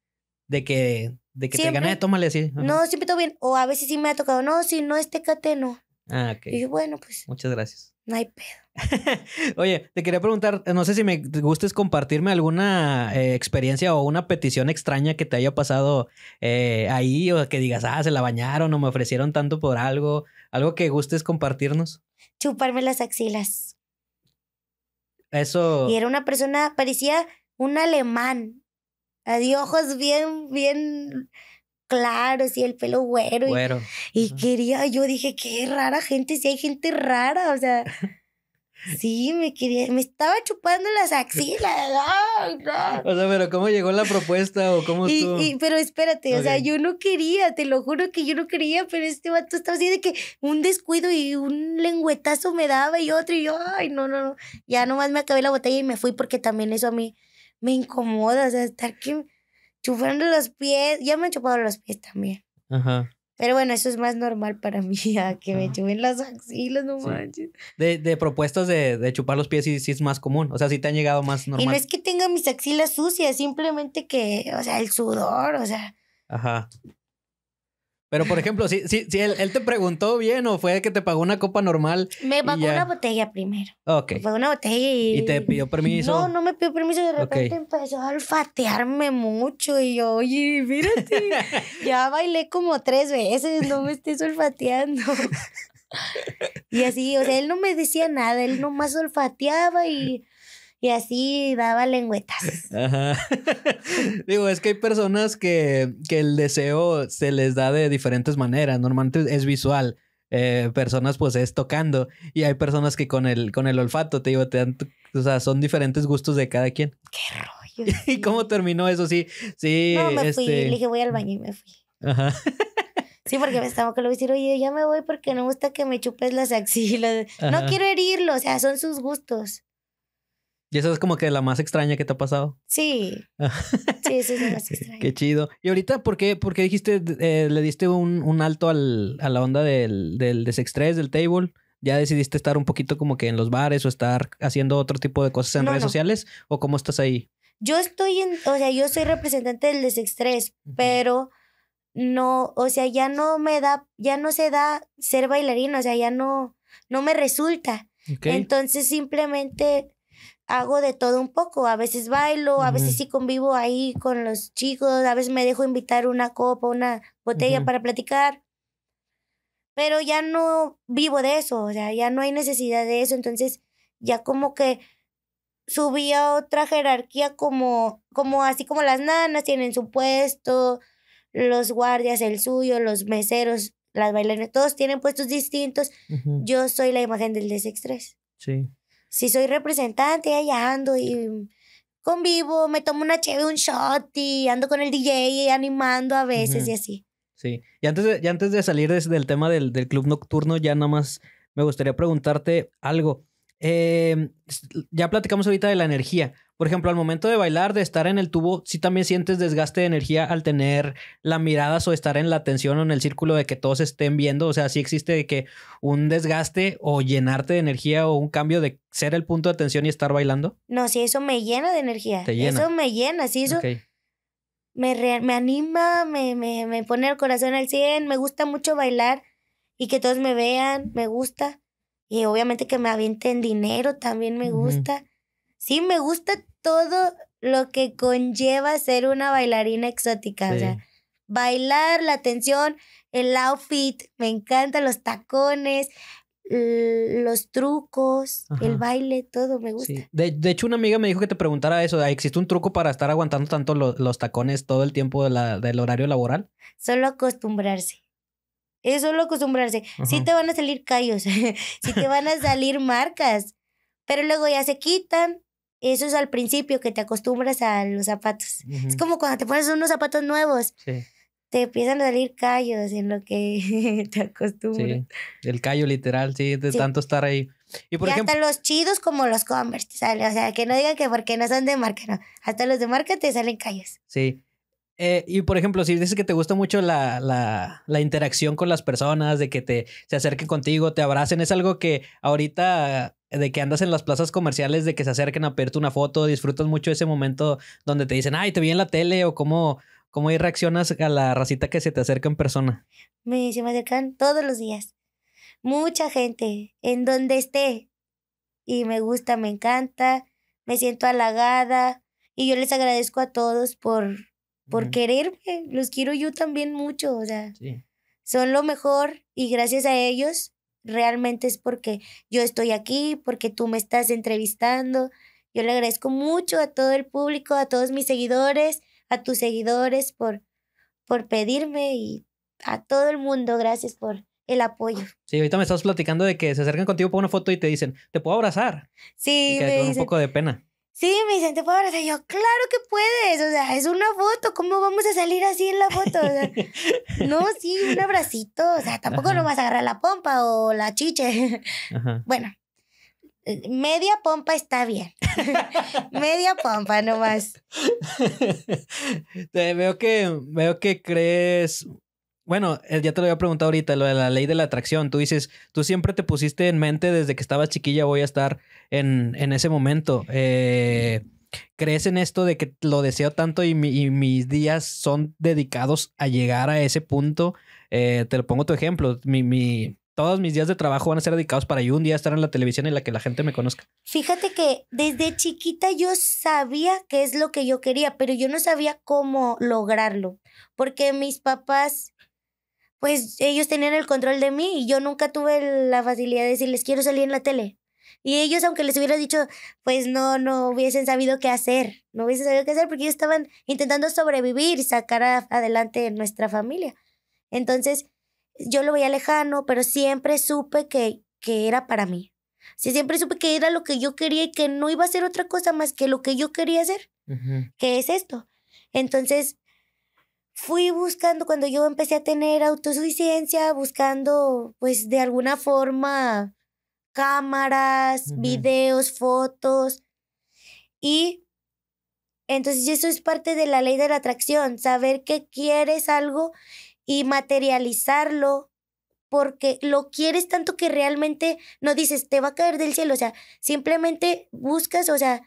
De que, de que te gané, eh, tómale así. No,
siempre todo bien. O a veces sí me ha tocado, no, si no este cate no.
Ah, ok. Y bueno, pues. Muchas
gracias. No hay pedo.
Oye, te quería preguntar, no sé si me gustes compartirme alguna eh, experiencia o una petición extraña que te haya pasado eh, ahí o que digas, ah, se la bañaron o me ofrecieron tanto por algo, algo que gustes compartirnos.
Chuparme las axilas.
Eso. Y era
una persona, parecía un alemán, de ojos bien, bien claro, sí, el pelo güero. Y, quería, yo dije, qué rara gente, si hay gente rara, o sea. sí, me quería, me estaba chupando las axilas. ¡Ay,
O sea, pero ¿cómo llegó la propuesta o cómo y,
pero espérate, o sea, yo no quería, te lo juro que yo no quería, pero este vato estaba así de que un descuido y un lengüetazo me daba y otro y yo, ay, no, no, no. Ya nomás me acabé la botella y me fui porque también eso a mí me incomoda, o sea, estar que chupando los pies. Ya me han chupado los pies también. Ajá. Pero bueno, eso es más normal para mí, a que me chupen las axilas, no manches.
De, de propuestas de, chupar los pies sí, sí, es más común, o sea, sí te han llegado más normal. Y no es
que tenga mis axilas sucias, simplemente que, o sea, el sudor, o sea.
Ajá. Pero, por ejemplo, si, si, si él, te preguntó bien o fue que te pagó una copa normal. Me pagó una
botella primero. Ok. Me pagó una botella y. ¿Y te pidió
permiso? No, no
me pidió permiso. De repente empezó a olfatearme mucho. Y yo, oye, mírate. ya bailé como tres veces. No me estés olfateando. y así, o sea, él no me decía nada. Él nomás olfateaba y y así daba lengüetas.
Ajá. Digo, es que hay personas que, que, el deseo se les da de diferentes maneras. Normalmente es visual. Eh, personas pues es tocando y hay personas que con el, con el olfato, te digo, te dan, o sea, son diferentes gustos de cada quien. Qué rollo. ¿Y cómo terminó eso? Sí, sí. No, me fui, este. le dije
voy al baño y me fui. Ajá. Sí, porque estaba que lo decir, oye, ya me voy porque no gusta que me chupes las axilas. No quiero herirlo, o sea, son sus gustos.
Y esa es como que la más extraña que te ha pasado.
Sí. Ah. sí, esa es la más extraña.
Qué chido. Y ahorita, ¿por qué, por dijiste, eh, le diste un, alto al, a la onda del, del del table? ¿Ya decidiste estar un poquito como que en los bares o estar haciendo otro tipo de cosas en redes sociales? ¿O cómo estás ahí?
Yo estoy en, o sea, yo soy representante del desextrés, pero no, o sea, ya no me da, ya no se da ser bailarina, o sea, ya no, no me resulta. Entonces simplemente hago de todo un poco. A veces bailo, a veces sí convivo ahí con los chicos, a veces me dejo invitar una copa, una botella para platicar. Pero ya no vivo de eso, o sea, ya no hay necesidad de eso. Entonces, ya como que subí a otra jerarquía como, como así como las nanas tienen su puesto, los guardias el suyo, los meseros, las bailarinas, todos tienen puestos distintos. Yo soy la imagen del DSX3. Sí si soy representante, allá ando y convivo, me tomo una chévere, un shot y ando con el DJ y animando a veces y así.
Sí, y antes de, antes de salir desde tema del, del club nocturno, ya nada más me gustaría preguntarte algo. Em, ya platicamos ahorita de la energía. Por ejemplo, al momento de bailar, de estar en el tubo, sí también sientes desgaste de energía al tener las miradas o estar en la atención o en el círculo de que todos estén viendo. O sea, sí existe que un desgaste o llenarte de energía o un cambio de ser el punto de atención y estar bailando.
No, sí, eso me llena de energía. Eso me llena, sí, eso. Me, anima, me, me, me pone el corazón al 100, me gusta mucho bailar y que todos me vean, me gusta. Y obviamente que me avienten dinero también me gusta. Sí, me gusta todo lo que conlleva ser una bailarina exótica. O sea, bailar, la atención, el outfit, me encantan los tacones, los trucos, el baile, todo me gusta.
De, hecho, una amiga me dijo que te preguntara eso. ¿Existe un truco para estar aguantando tanto los tacones todo el tiempo de la, del horario laboral?
Solo acostumbrarse. Es solo acostumbrarse. si te van a salir callos, si te van a salir marcas, pero luego ya se quitan. Eso es al principio que te acostumbras a los zapatos. Es como cuando te pones unos zapatos nuevos. Te empiezan a salir callos en lo que te acostumbras.
Sí. El callo literal, sí, de tanto estar ahí. Y, por ejemplo, hasta
los chidos como los Converse, ¿sale? O sea, que no digan que porque no son de marca, no. Hasta los de marca te salen callos.
Sí. Eh, y por ejemplo, si dices que te gusta mucho la, interacción con las personas, de que te se acerquen contigo, te abracen, es algo que ahorita de que andas en las plazas comerciales, de que se acerquen a pedirte una foto, disfrutas mucho ese momento donde te dicen, ay, te vi en la tele o cómo, cómo reaccionas a la racita que se te acerca en persona.
Me, se me acercan todos los días. Mucha gente, en donde esté. Y me gusta, me encanta, me siento halagada. Y yo les agradezco a todos por por quererme, los quiero yo también mucho, o sea, son lo mejor y gracias a ellos realmente es porque yo estoy aquí, porque tú me estás entrevistando. Yo le agradezco mucho a todo el público, a todos mis seguidores, a tus seguidores por, por pedirme y a todo el mundo, gracias por el apoyo.
Sí, ahorita me estás platicando de que se acercan contigo por una foto y te dicen, ¿te puedo abrazar?
Sí, y que un poco de pena. Sí, me dicen, ¿te puedo abrazar? yo, claro que puedes, o sea, es una foto, ¿cómo vamos a salir así en la foto? no, sí, un abracito, o sea, tampoco no vas a agarrar la pompa o la chiche. Bueno, eh, media pompa está bien. media pompa nomás.
veo que veo que crees bueno, eh, ya te lo había preguntado ahorita, lo de la ley de la atracción. Tú dices, tú siempre te pusiste en mente desde que estabas chiquilla voy a estar en, en ese momento. Eh, ¿Crees en esto de que lo deseo tanto y, mis días son dedicados a llegar a ese punto? Eh, te pongo tu ejemplo. Mi, mi, todos mis días de trabajo van a ser dedicados para yo un día estar en la televisión en la que la gente me conozca.
Fíjate que desde chiquita yo sabía qué es lo que yo quería, pero yo no sabía cómo lograrlo, porque mis papás pues ellos tenían el control de mí y yo nunca tuve la facilidad de decirles quiero salir en la tele. Y ellos, aunque les hubiera dicho, pues no, no hubiesen sabido qué hacer, no hubiesen sabido qué hacer porque ellos estaban intentando sobrevivir y sacar adelante nuestra familia. Entonces, yo lo veía lejano, pero siempre supe que, que era para mí. Sí, siempre supe que era lo que yo quería y que no iba a ser otra cosa más que lo que yo quería hacer, que es esto. Entonces, fui buscando cuando yo empecé a tener autosuficiencia, buscando pues de alguna forma cámaras, videos, fotos. Y entonces eso es parte de la ley de la atracción, saber que quieres algo y materializarlo porque lo quieres tanto que realmente no dices, te va a caer del cielo, o sea, simplemente buscas, o sea,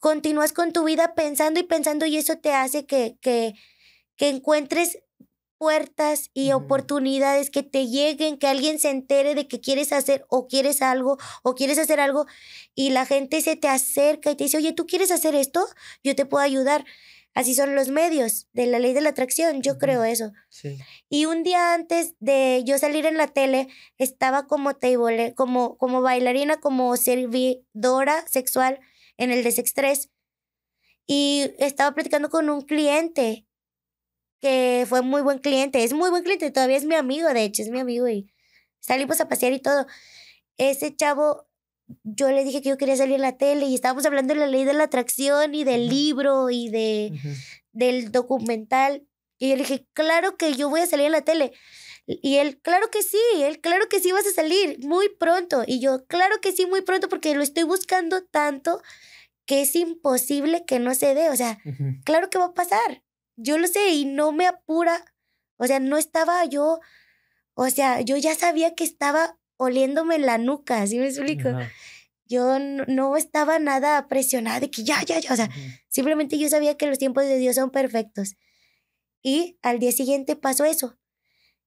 continúas con tu vida pensando y pensando y eso te hace que, que que encuentres puertas y oportunidades que te lleguen, que alguien se entere de que quieres hacer o quieres algo o quieres hacer algo y la gente se te acerca y te dice, oye, ¿tú quieres hacer esto? Yo te puedo ayudar. Así son los medios de la ley de la atracción, yo creo eso. Y un día antes de yo salir en la tele, estaba como table, como, como bailarina, como servidora sexual en el de Sex y estaba platicando con un cliente que fue muy buen cliente, es muy buen cliente, todavía es mi amigo, de hecho, es mi amigo y salimos a pasear y todo. Ese chavo, yo le dije que yo quería salir en la tele y estábamos hablando de la ley de la atracción y del libro y de, del documental. Y yo le dije, claro que yo voy a salir en la tele. Y él, claro que sí, él, claro que sí vas a salir muy pronto. Y yo, claro que sí, muy pronto, porque lo estoy buscando tanto que es imposible que no se dé. O sea, claro que va a pasar yo lo sé y no me apura. O sea, no estaba yo, o sea, yo ya sabía que estaba oliéndome la nuca, ¿sí me explico? Yo no, estaba nada presionada de que ya, ya, ya, o sea, simplemente yo sabía que los tiempos de Dios son perfectos. Y al día siguiente pasó eso.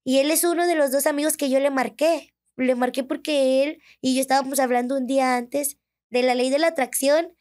Y él es uno de los dos amigos que yo le marqué. Le marqué porque él y yo estábamos hablando un día antes de la ley de la atracción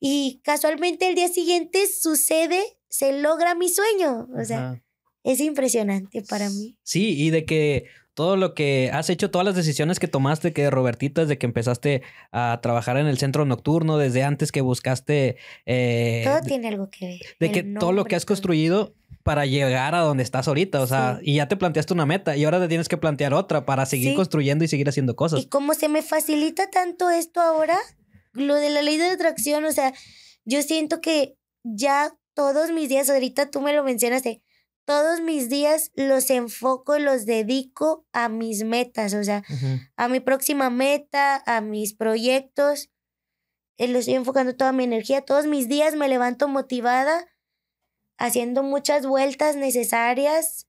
y casualmente el día siguiente sucede se logra mi sueño. O sea, es impresionante para mí.
Sí, y de que todo lo que has hecho, todas las decisiones que tomaste, que Robertita, desde que empezaste a trabajar en el centro nocturno, desde antes que buscaste... Eh, todo
tiene algo que ver. De que todo lo que
has construido para llegar a donde estás ahorita, o sea, y ya te planteaste una meta y ahora te tienes que plantear otra para seguir construyendo y seguir haciendo cosas. Y
como se me facilita tanto esto ahora, lo de la ley de atracción, o sea, yo siento que ya todos mis días, ahorita tú me lo mencionaste, todos mis días los enfoco los dedico a mis metas, o sea, a mi próxima meta, a mis proyectos. Eh, lo estoy enfocando toda mi energía. Todos mis días me levanto motivada, haciendo muchas vueltas necesarias,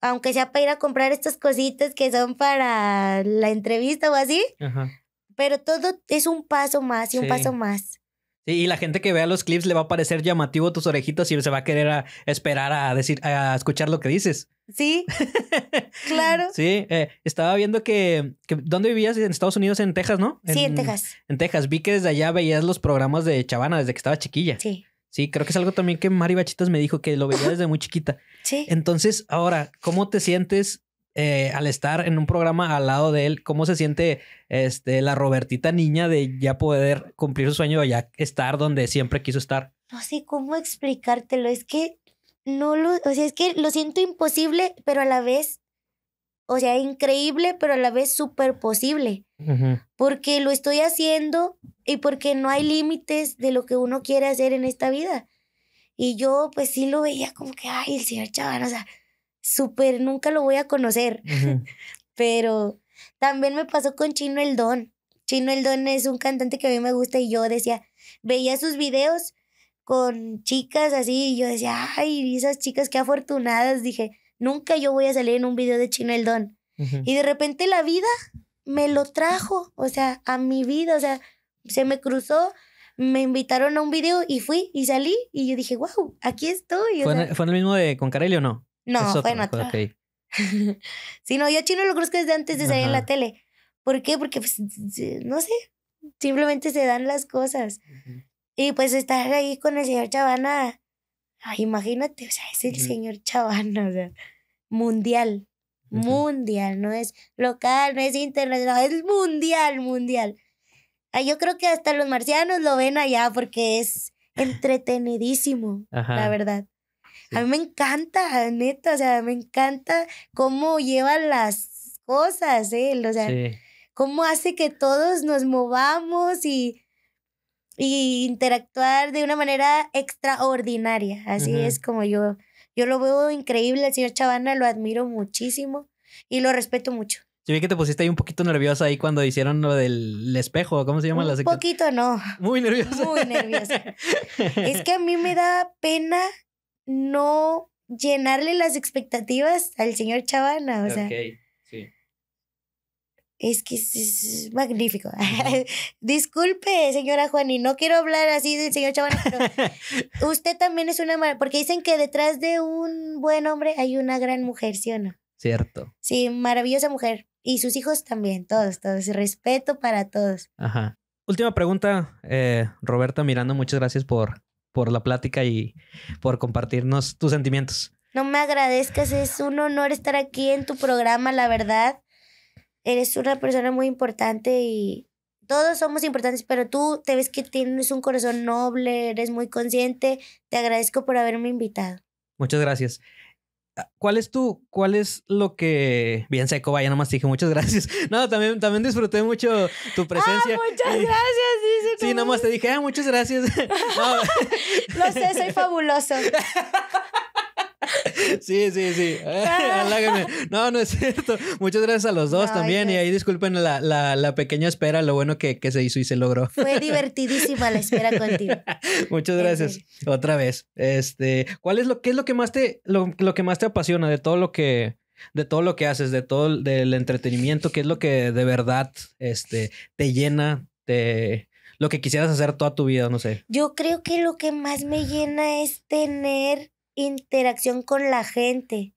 aunque sea para ir a comprar estas cositas que son para la entrevista o así. Pero todo es un paso más y un paso más.
Y, la gente que vea los clips le va a parecer llamativo tus orejitas y se va a querer esperar a decir, a escuchar lo que dices.
Sí,
claro. Sí, eh, estaba viendo que, ¿Dónde vivías? En Estados Unidos, en Texas, ¿no? sí, en Texas. En Texas. Vi que desde allá veías los programas de Chavana desde que estaba chiquilla. Sí. Sí, creo que es algo también que Mari Bachitas me dijo que lo veía desde muy chiquita. Sí. Entonces, ahora, ¿cómo te sientes eh, al estar en un programa al lado de él, cómo se siente este, la Robertita niña de ya poder cumplir su sueño, de ya estar donde siempre quiso estar?
No sé cómo explicártelo, es que no lo, o sea, es que lo siento imposible, pero a la vez, o sea, increíble, pero a la vez súper posible, porque lo estoy haciendo y porque no hay límites de lo que uno quiere hacer en esta vida. Y yo pues sí lo veía como que, ay, el señor chaval, o sea, súper, nunca lo voy a conocer. Pero también me pasó con Chino El Don. Chino El Don es un cantante que a mí me gusta y yo decía, veía sus videos con chicas así y yo decía, ay, esas chicas qué afortunadas. Dije, nunca yo voy a salir en un video de Chino El Don. Y de repente la vida me lo trajo, o sea, a mi vida, o sea, se me cruzó me invitaron a un video y fui y salí y yo dije, wow, aquí estoy. ¿Fue, ¿fue
el mismo de con o no? No, fue
sí, no, yo chino lo conozco desde antes de salir en la tele. ¿Por qué? Porque, pues, no sé, simplemente se dan las cosas. Y pues estar ahí con el señor Chavana, imagínate, o sea, es el señor Chavana, o sea, mundial, mundial, no es local, no es internacional, es mundial, mundial. yo creo que hasta los marcianos lo ven allá porque es entretenidísimo, la verdad. A mí me encanta, neta, o sea, me encanta cómo lleva las cosas él, o sea, cómo hace que todos nos movamos y, y interactuar de una manera extraordinaria. Así es como yo, yo lo veo increíble, el señor Chavana lo admiro muchísimo y lo respeto mucho.
Yo vi que te pusiste ahí un poquito nerviosa ahí cuando hicieron lo del espejo, ¿cómo se llama la sección? Un
poquito no. Muy nerviosa. Muy nerviosa. es que a mí me da pena no llenarle las expectativas al señor Chavana, o sea.
Sí.
Es que es, magnífico. Disculpe, señora Juan y no quiero hablar así del señor Chavana, usted también es una porque dicen que detrás de un buen hombre hay una gran mujer, ¿sí o no? Cierto. Sí, maravillosa mujer. Y sus hijos también, todos, todos. Respeto para todos.
Ajá. Última pregunta, eh, Roberta Miranda, muchas gracias por por la plática y por compartirnos tus sentimientos.
No me agradezcas, es un honor estar aquí en tu programa, la verdad. Eres una persona muy importante y todos somos importantes, pero tú te ves que tienes un corazón noble, eres muy consciente. Te agradezco por haberme invitado.
Muchas gracias. ¿Cuál es tu, cuál es lo que, bien seco, vaya, nomás dije muchas gracias. No, también, también disfruté mucho tu ah, presencia. Ah, muchas gracias, dice. Sí, sí nomás te dije, ah, muchas gracias.
lo sé, soy fabuloso.
Sí, sí, sí. No, no es cierto. Muchas gracias a los dos también. y ahí disculpen la, pequeña espera, lo bueno que, se hizo y se logró.
Fue divertidísima la espera contigo.
Muchas gracias. Otra vez. Este, ¿cuál es lo, qué es lo que más te, lo, que más te apasiona de todo lo que, de todo lo que haces, de todo del entretenimiento? ¿Qué es lo que de verdad este, te llena, te, lo que quisieras hacer toda tu vida? No sé.
Yo creo que lo que más me llena es tener interacción con la gente.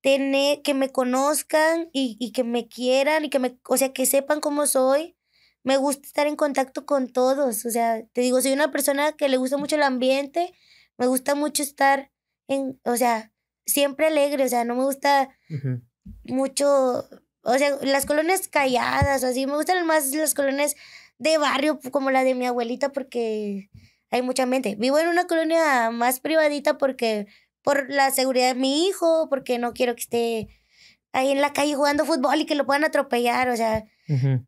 Tener, que me conozcan y, que me quieran y que me, o sea, que sepan cómo soy. Me gusta estar en contacto con todos. O sea, te digo, soy una persona que le gusta mucho el ambiente, me gusta mucho estar en, o sea, siempre alegre, o sea, no me gusta mucho, o sea, las colonias calladas, o así, me gustan más las colonias de barrio como la de mi abuelita porque hay mucha gente Vivo en una colonia más privadita porque por la seguridad de mi hijo, porque no quiero que esté ahí en la calle jugando fútbol y que lo puedan atropellar, o sea.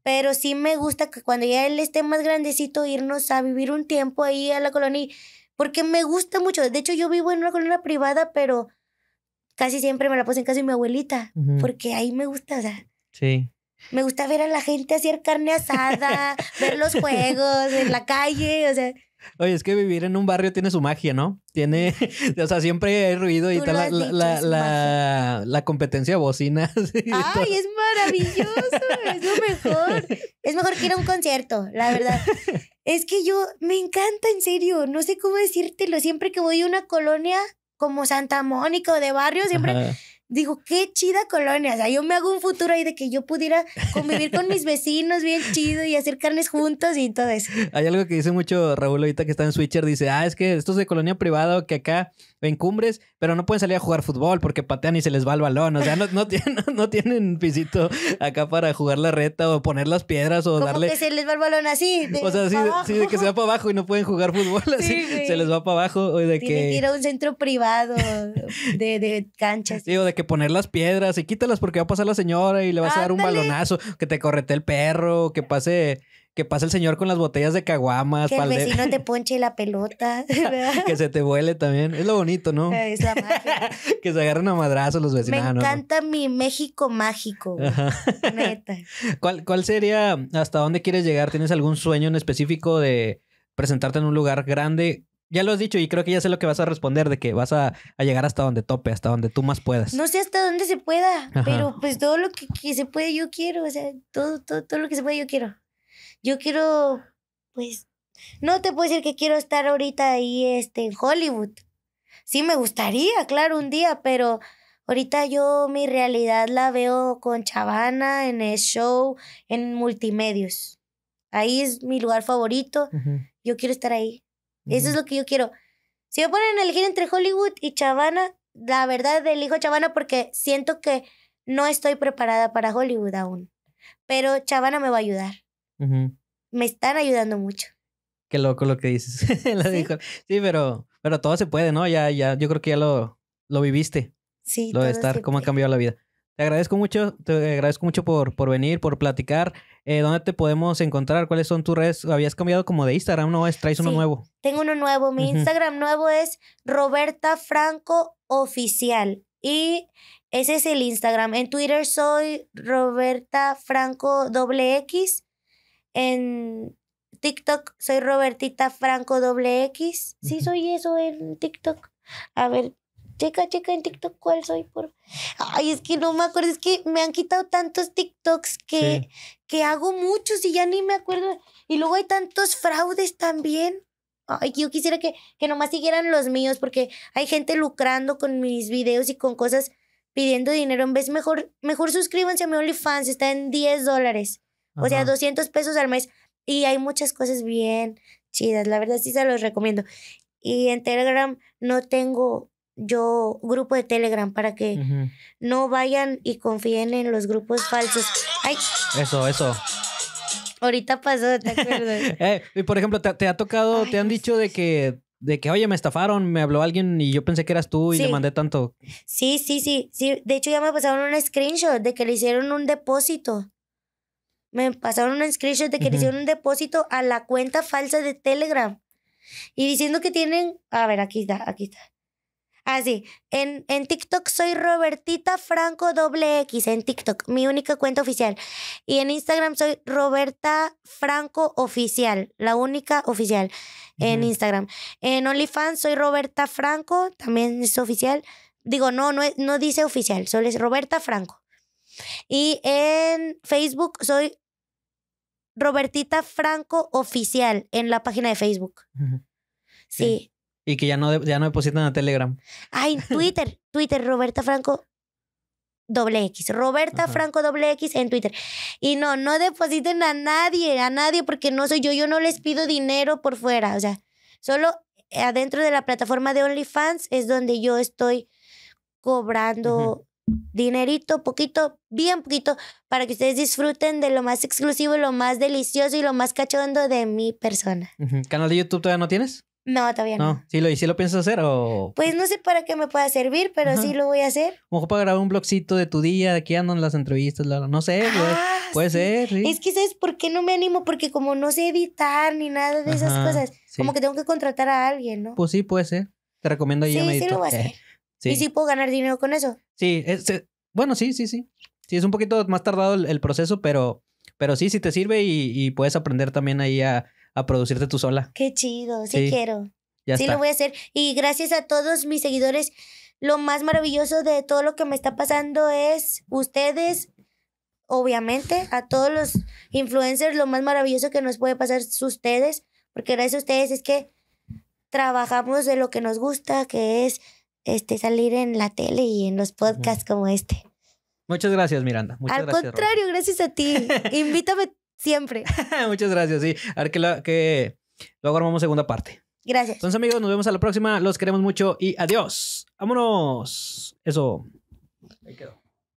Pero sí me gusta que cuando ya él esté más grandecito, irnos a vivir un tiempo ahí a la colonia, porque me gusta mucho. De hecho, yo vivo en una colonia privada, pero casi siempre me la puse en casa de mi abuelita, porque ahí me gusta, o sea. Sí. Me gusta ver a la gente hacer carne asada, ver los juegos en la calle, o sea.
Oye, es que vivir en un barrio tiene su magia, ¿no? Tiene, o sea, siempre hay ruido y tal, la, competencia de bocinas.
¡Ay, es maravilloso! es lo mejor. Es mejor que ir a un concierto, la verdad. Es que yo me encanta, en serio. No sé cómo decírtelo. Siempre que voy a una colonia como Santa Mónica o de barrio, siempre digo, qué chida colonia. O sea, yo me hago un futuro ahí de que yo pudiera convivir con mis vecinos bien chido y hacer carnes juntos y todo eso.
Hay algo que dice mucho Raúl ahorita que está en Switcher, dice, ah, es que esto es de colonia privada que acá en cumbres, pero no pueden salir a jugar fútbol porque patean y se les va el balón. O sea, no, tienen, no tienen pisito acá para jugar la reta o poner las piedras o darle. que se
les va el balón así. o sea, sí, de que se
va para abajo y no pueden jugar fútbol así. Se les va para abajo o de Tienen que. ir a
un centro privado de, de canchas.
Digo, de que que poner las piedras y quítalas porque va a pasar la señora y le vas a dar un balonazo, que te correte el perro, que pase que pase el señor con las botellas de caguamas. Que el vecino de...
te ponche la pelota.
que se te vuele también. Es lo bonito, ¿no? Es
la magia.
que se agarren a madrazos los vecinos. Me ah, encanta
mi México mágico.
Neta. ¿Cuál, ¿Cuál sería, hasta dónde quieres llegar? ¿Tienes algún sueño en específico de presentarte en un lugar grande ya lo has dicho y creo que ya sé lo que vas a responder, de que vas a, llegar hasta donde tope, hasta donde tú más puedas. No sé
hasta dónde se pueda, pero pues todo lo que, se puede yo quiero, o sea, todo, todo, todo lo que se puede yo quiero. Yo quiero, pues, no te puedo decir que quiero estar ahorita ahí este, en Hollywood. Sí me gustaría, claro, un día, pero ahorita yo mi realidad la veo con Chavana, en el show, en multimedios. Ahí es mi lugar favorito. Yo quiero estar ahí. Eso es lo que yo quiero. Si me ponen a elegir entre Hollywood y Chavana, la verdad elijo Chavana porque siento que no estoy preparada para Hollywood aún. Pero Chavana me va a ayudar. Me están ayudando mucho.
Qué loco lo que dices. ¿Sí? pero, pero todo se puede, ¿no? Ya, ya, yo creo que ya lo, lo viviste. Sí. Lo de estar, cómo ha cambiado la vida. Te agradezco mucho, te agradezco mucho por, por venir, por platicar. Eh, ¿Dónde te podemos encontrar? ¿Cuáles son tus redes? Habías cambiado como de Instagram, ¿no? ¿Traes uno nuevo?
Tengo uno nuevo. Mi Instagram nuevo es Roberta Franco Oficial. Y ese es el Instagram. En Twitter soy Roberta Franco En TikTok soy Robertita Franco Sí, soy eso en TikTok. A ver, Checa, checa en TikTok cuál soy por. Ay, es que no me acuerdo, es que me han quitado tantos TikToks que, que hago muchos y ya ni me acuerdo. Y luego hay tantos fraudes también. Ay, yo quisiera que, nomás siguieran los míos, porque hay gente lucrando con mis videos y con cosas pidiendo dinero. En vez, mejor, mejor suscríbanse a mi OnlyFans, está en 10 dólares. O sea, 200 pesos al mes. Y hay muchas cosas bien chidas, la verdad sí se los recomiendo. Y en Telegram no tengo yo grupo de Telegram para que no vayan y confíen en los grupos falsos. Eso, eso. Ahorita pasó, ¿te acuerdas?
Eh, y por ejemplo, te, ha tocado, te han pues dicho de que de que, oye, me estafaron, me habló alguien y yo pensé que eras tú y le mandé tanto.
Sí, sí, sí, sí. De hecho, ya me pasaron un screenshot de que le hicieron un depósito. Me pasaron un screenshot de que le hicieron un depósito a la cuenta falsa de Telegram. Y diciendo que tienen. A ver, aquí está, aquí está. Así, ah, en, en TikTok soy Robertita Franco doble X, en TikTok, mi única cuenta oficial. Y en Instagram soy Roberta Franco oficial, la única oficial en Instagram. En OnlyFans soy Roberta Franco, también es oficial. Digo, no, no, dice oficial, solo es Roberta Franco. Y en Facebook soy Robertita Franco oficial en la página de Facebook. Sí.
Y que ya no, ya no depositan a Telegram.
Ay, Twitter, Twitter, Roberta Franco doble X. Roberta Franco doble X en Twitter. Y no, no depositen a nadie, a nadie, porque no soy yo, yo no les pido dinero por fuera. O sea, solo eh, adentro de la plataforma de OnlyFans es donde yo estoy cobrando dinerito, poquito, bien poquito, para que ustedes disfruten de lo más exclusivo, lo más delicioso y lo más cachondo de mi persona.
¿Canal de YouTube todavía no tienes?
No, todavía no.
lo, ¿Y si lo piensas hacer o...?
Pues no sé para qué me pueda servir, pero sí lo voy a hacer.
A para grabar un blogcito de tu día, aquí andan las entrevistas, no sé, güey. Ah, puede ser. Es
que ¿sabes por qué no me animo? Porque como no sé editar ni nada de esas cosas, como que tengo que contratar a alguien, ¿no?
Pues sí, puede ser. Te recomiendo ahí Sí, sí lo voy a hacer.
¿Y sí puedo ganar dinero con eso? Sí,
eh, bueno, sí, sí, sí. Sí, es un poquito más tardado el, proceso, pero, pero sí, sí te sirve y, y puedes aprender también ahí a a producirte tú sola.
Qué chido, sí, quiero. Ya sí lo voy a hacer. Y gracias a todos mis seguidores. Lo más maravilloso de todo lo que me está pasando es ustedes, obviamente, a todos los influencers, lo más maravilloso que nos puede pasar es ustedes, porque gracias a ustedes es que trabajamos de lo que nos gusta, que es este salir en la tele y en los podcasts como este.
Muchas gracias, Miranda. Muchas Al contrario,
gracias a ti. Invítame Siempre.
Muchas gracias, sí. A ver que, la, que luego armamos segunda parte.
Gracias. Entonces, amigos, nos
vemos a la próxima. Los queremos mucho y adiós. Vámonos. Eso.
Ahí quedó.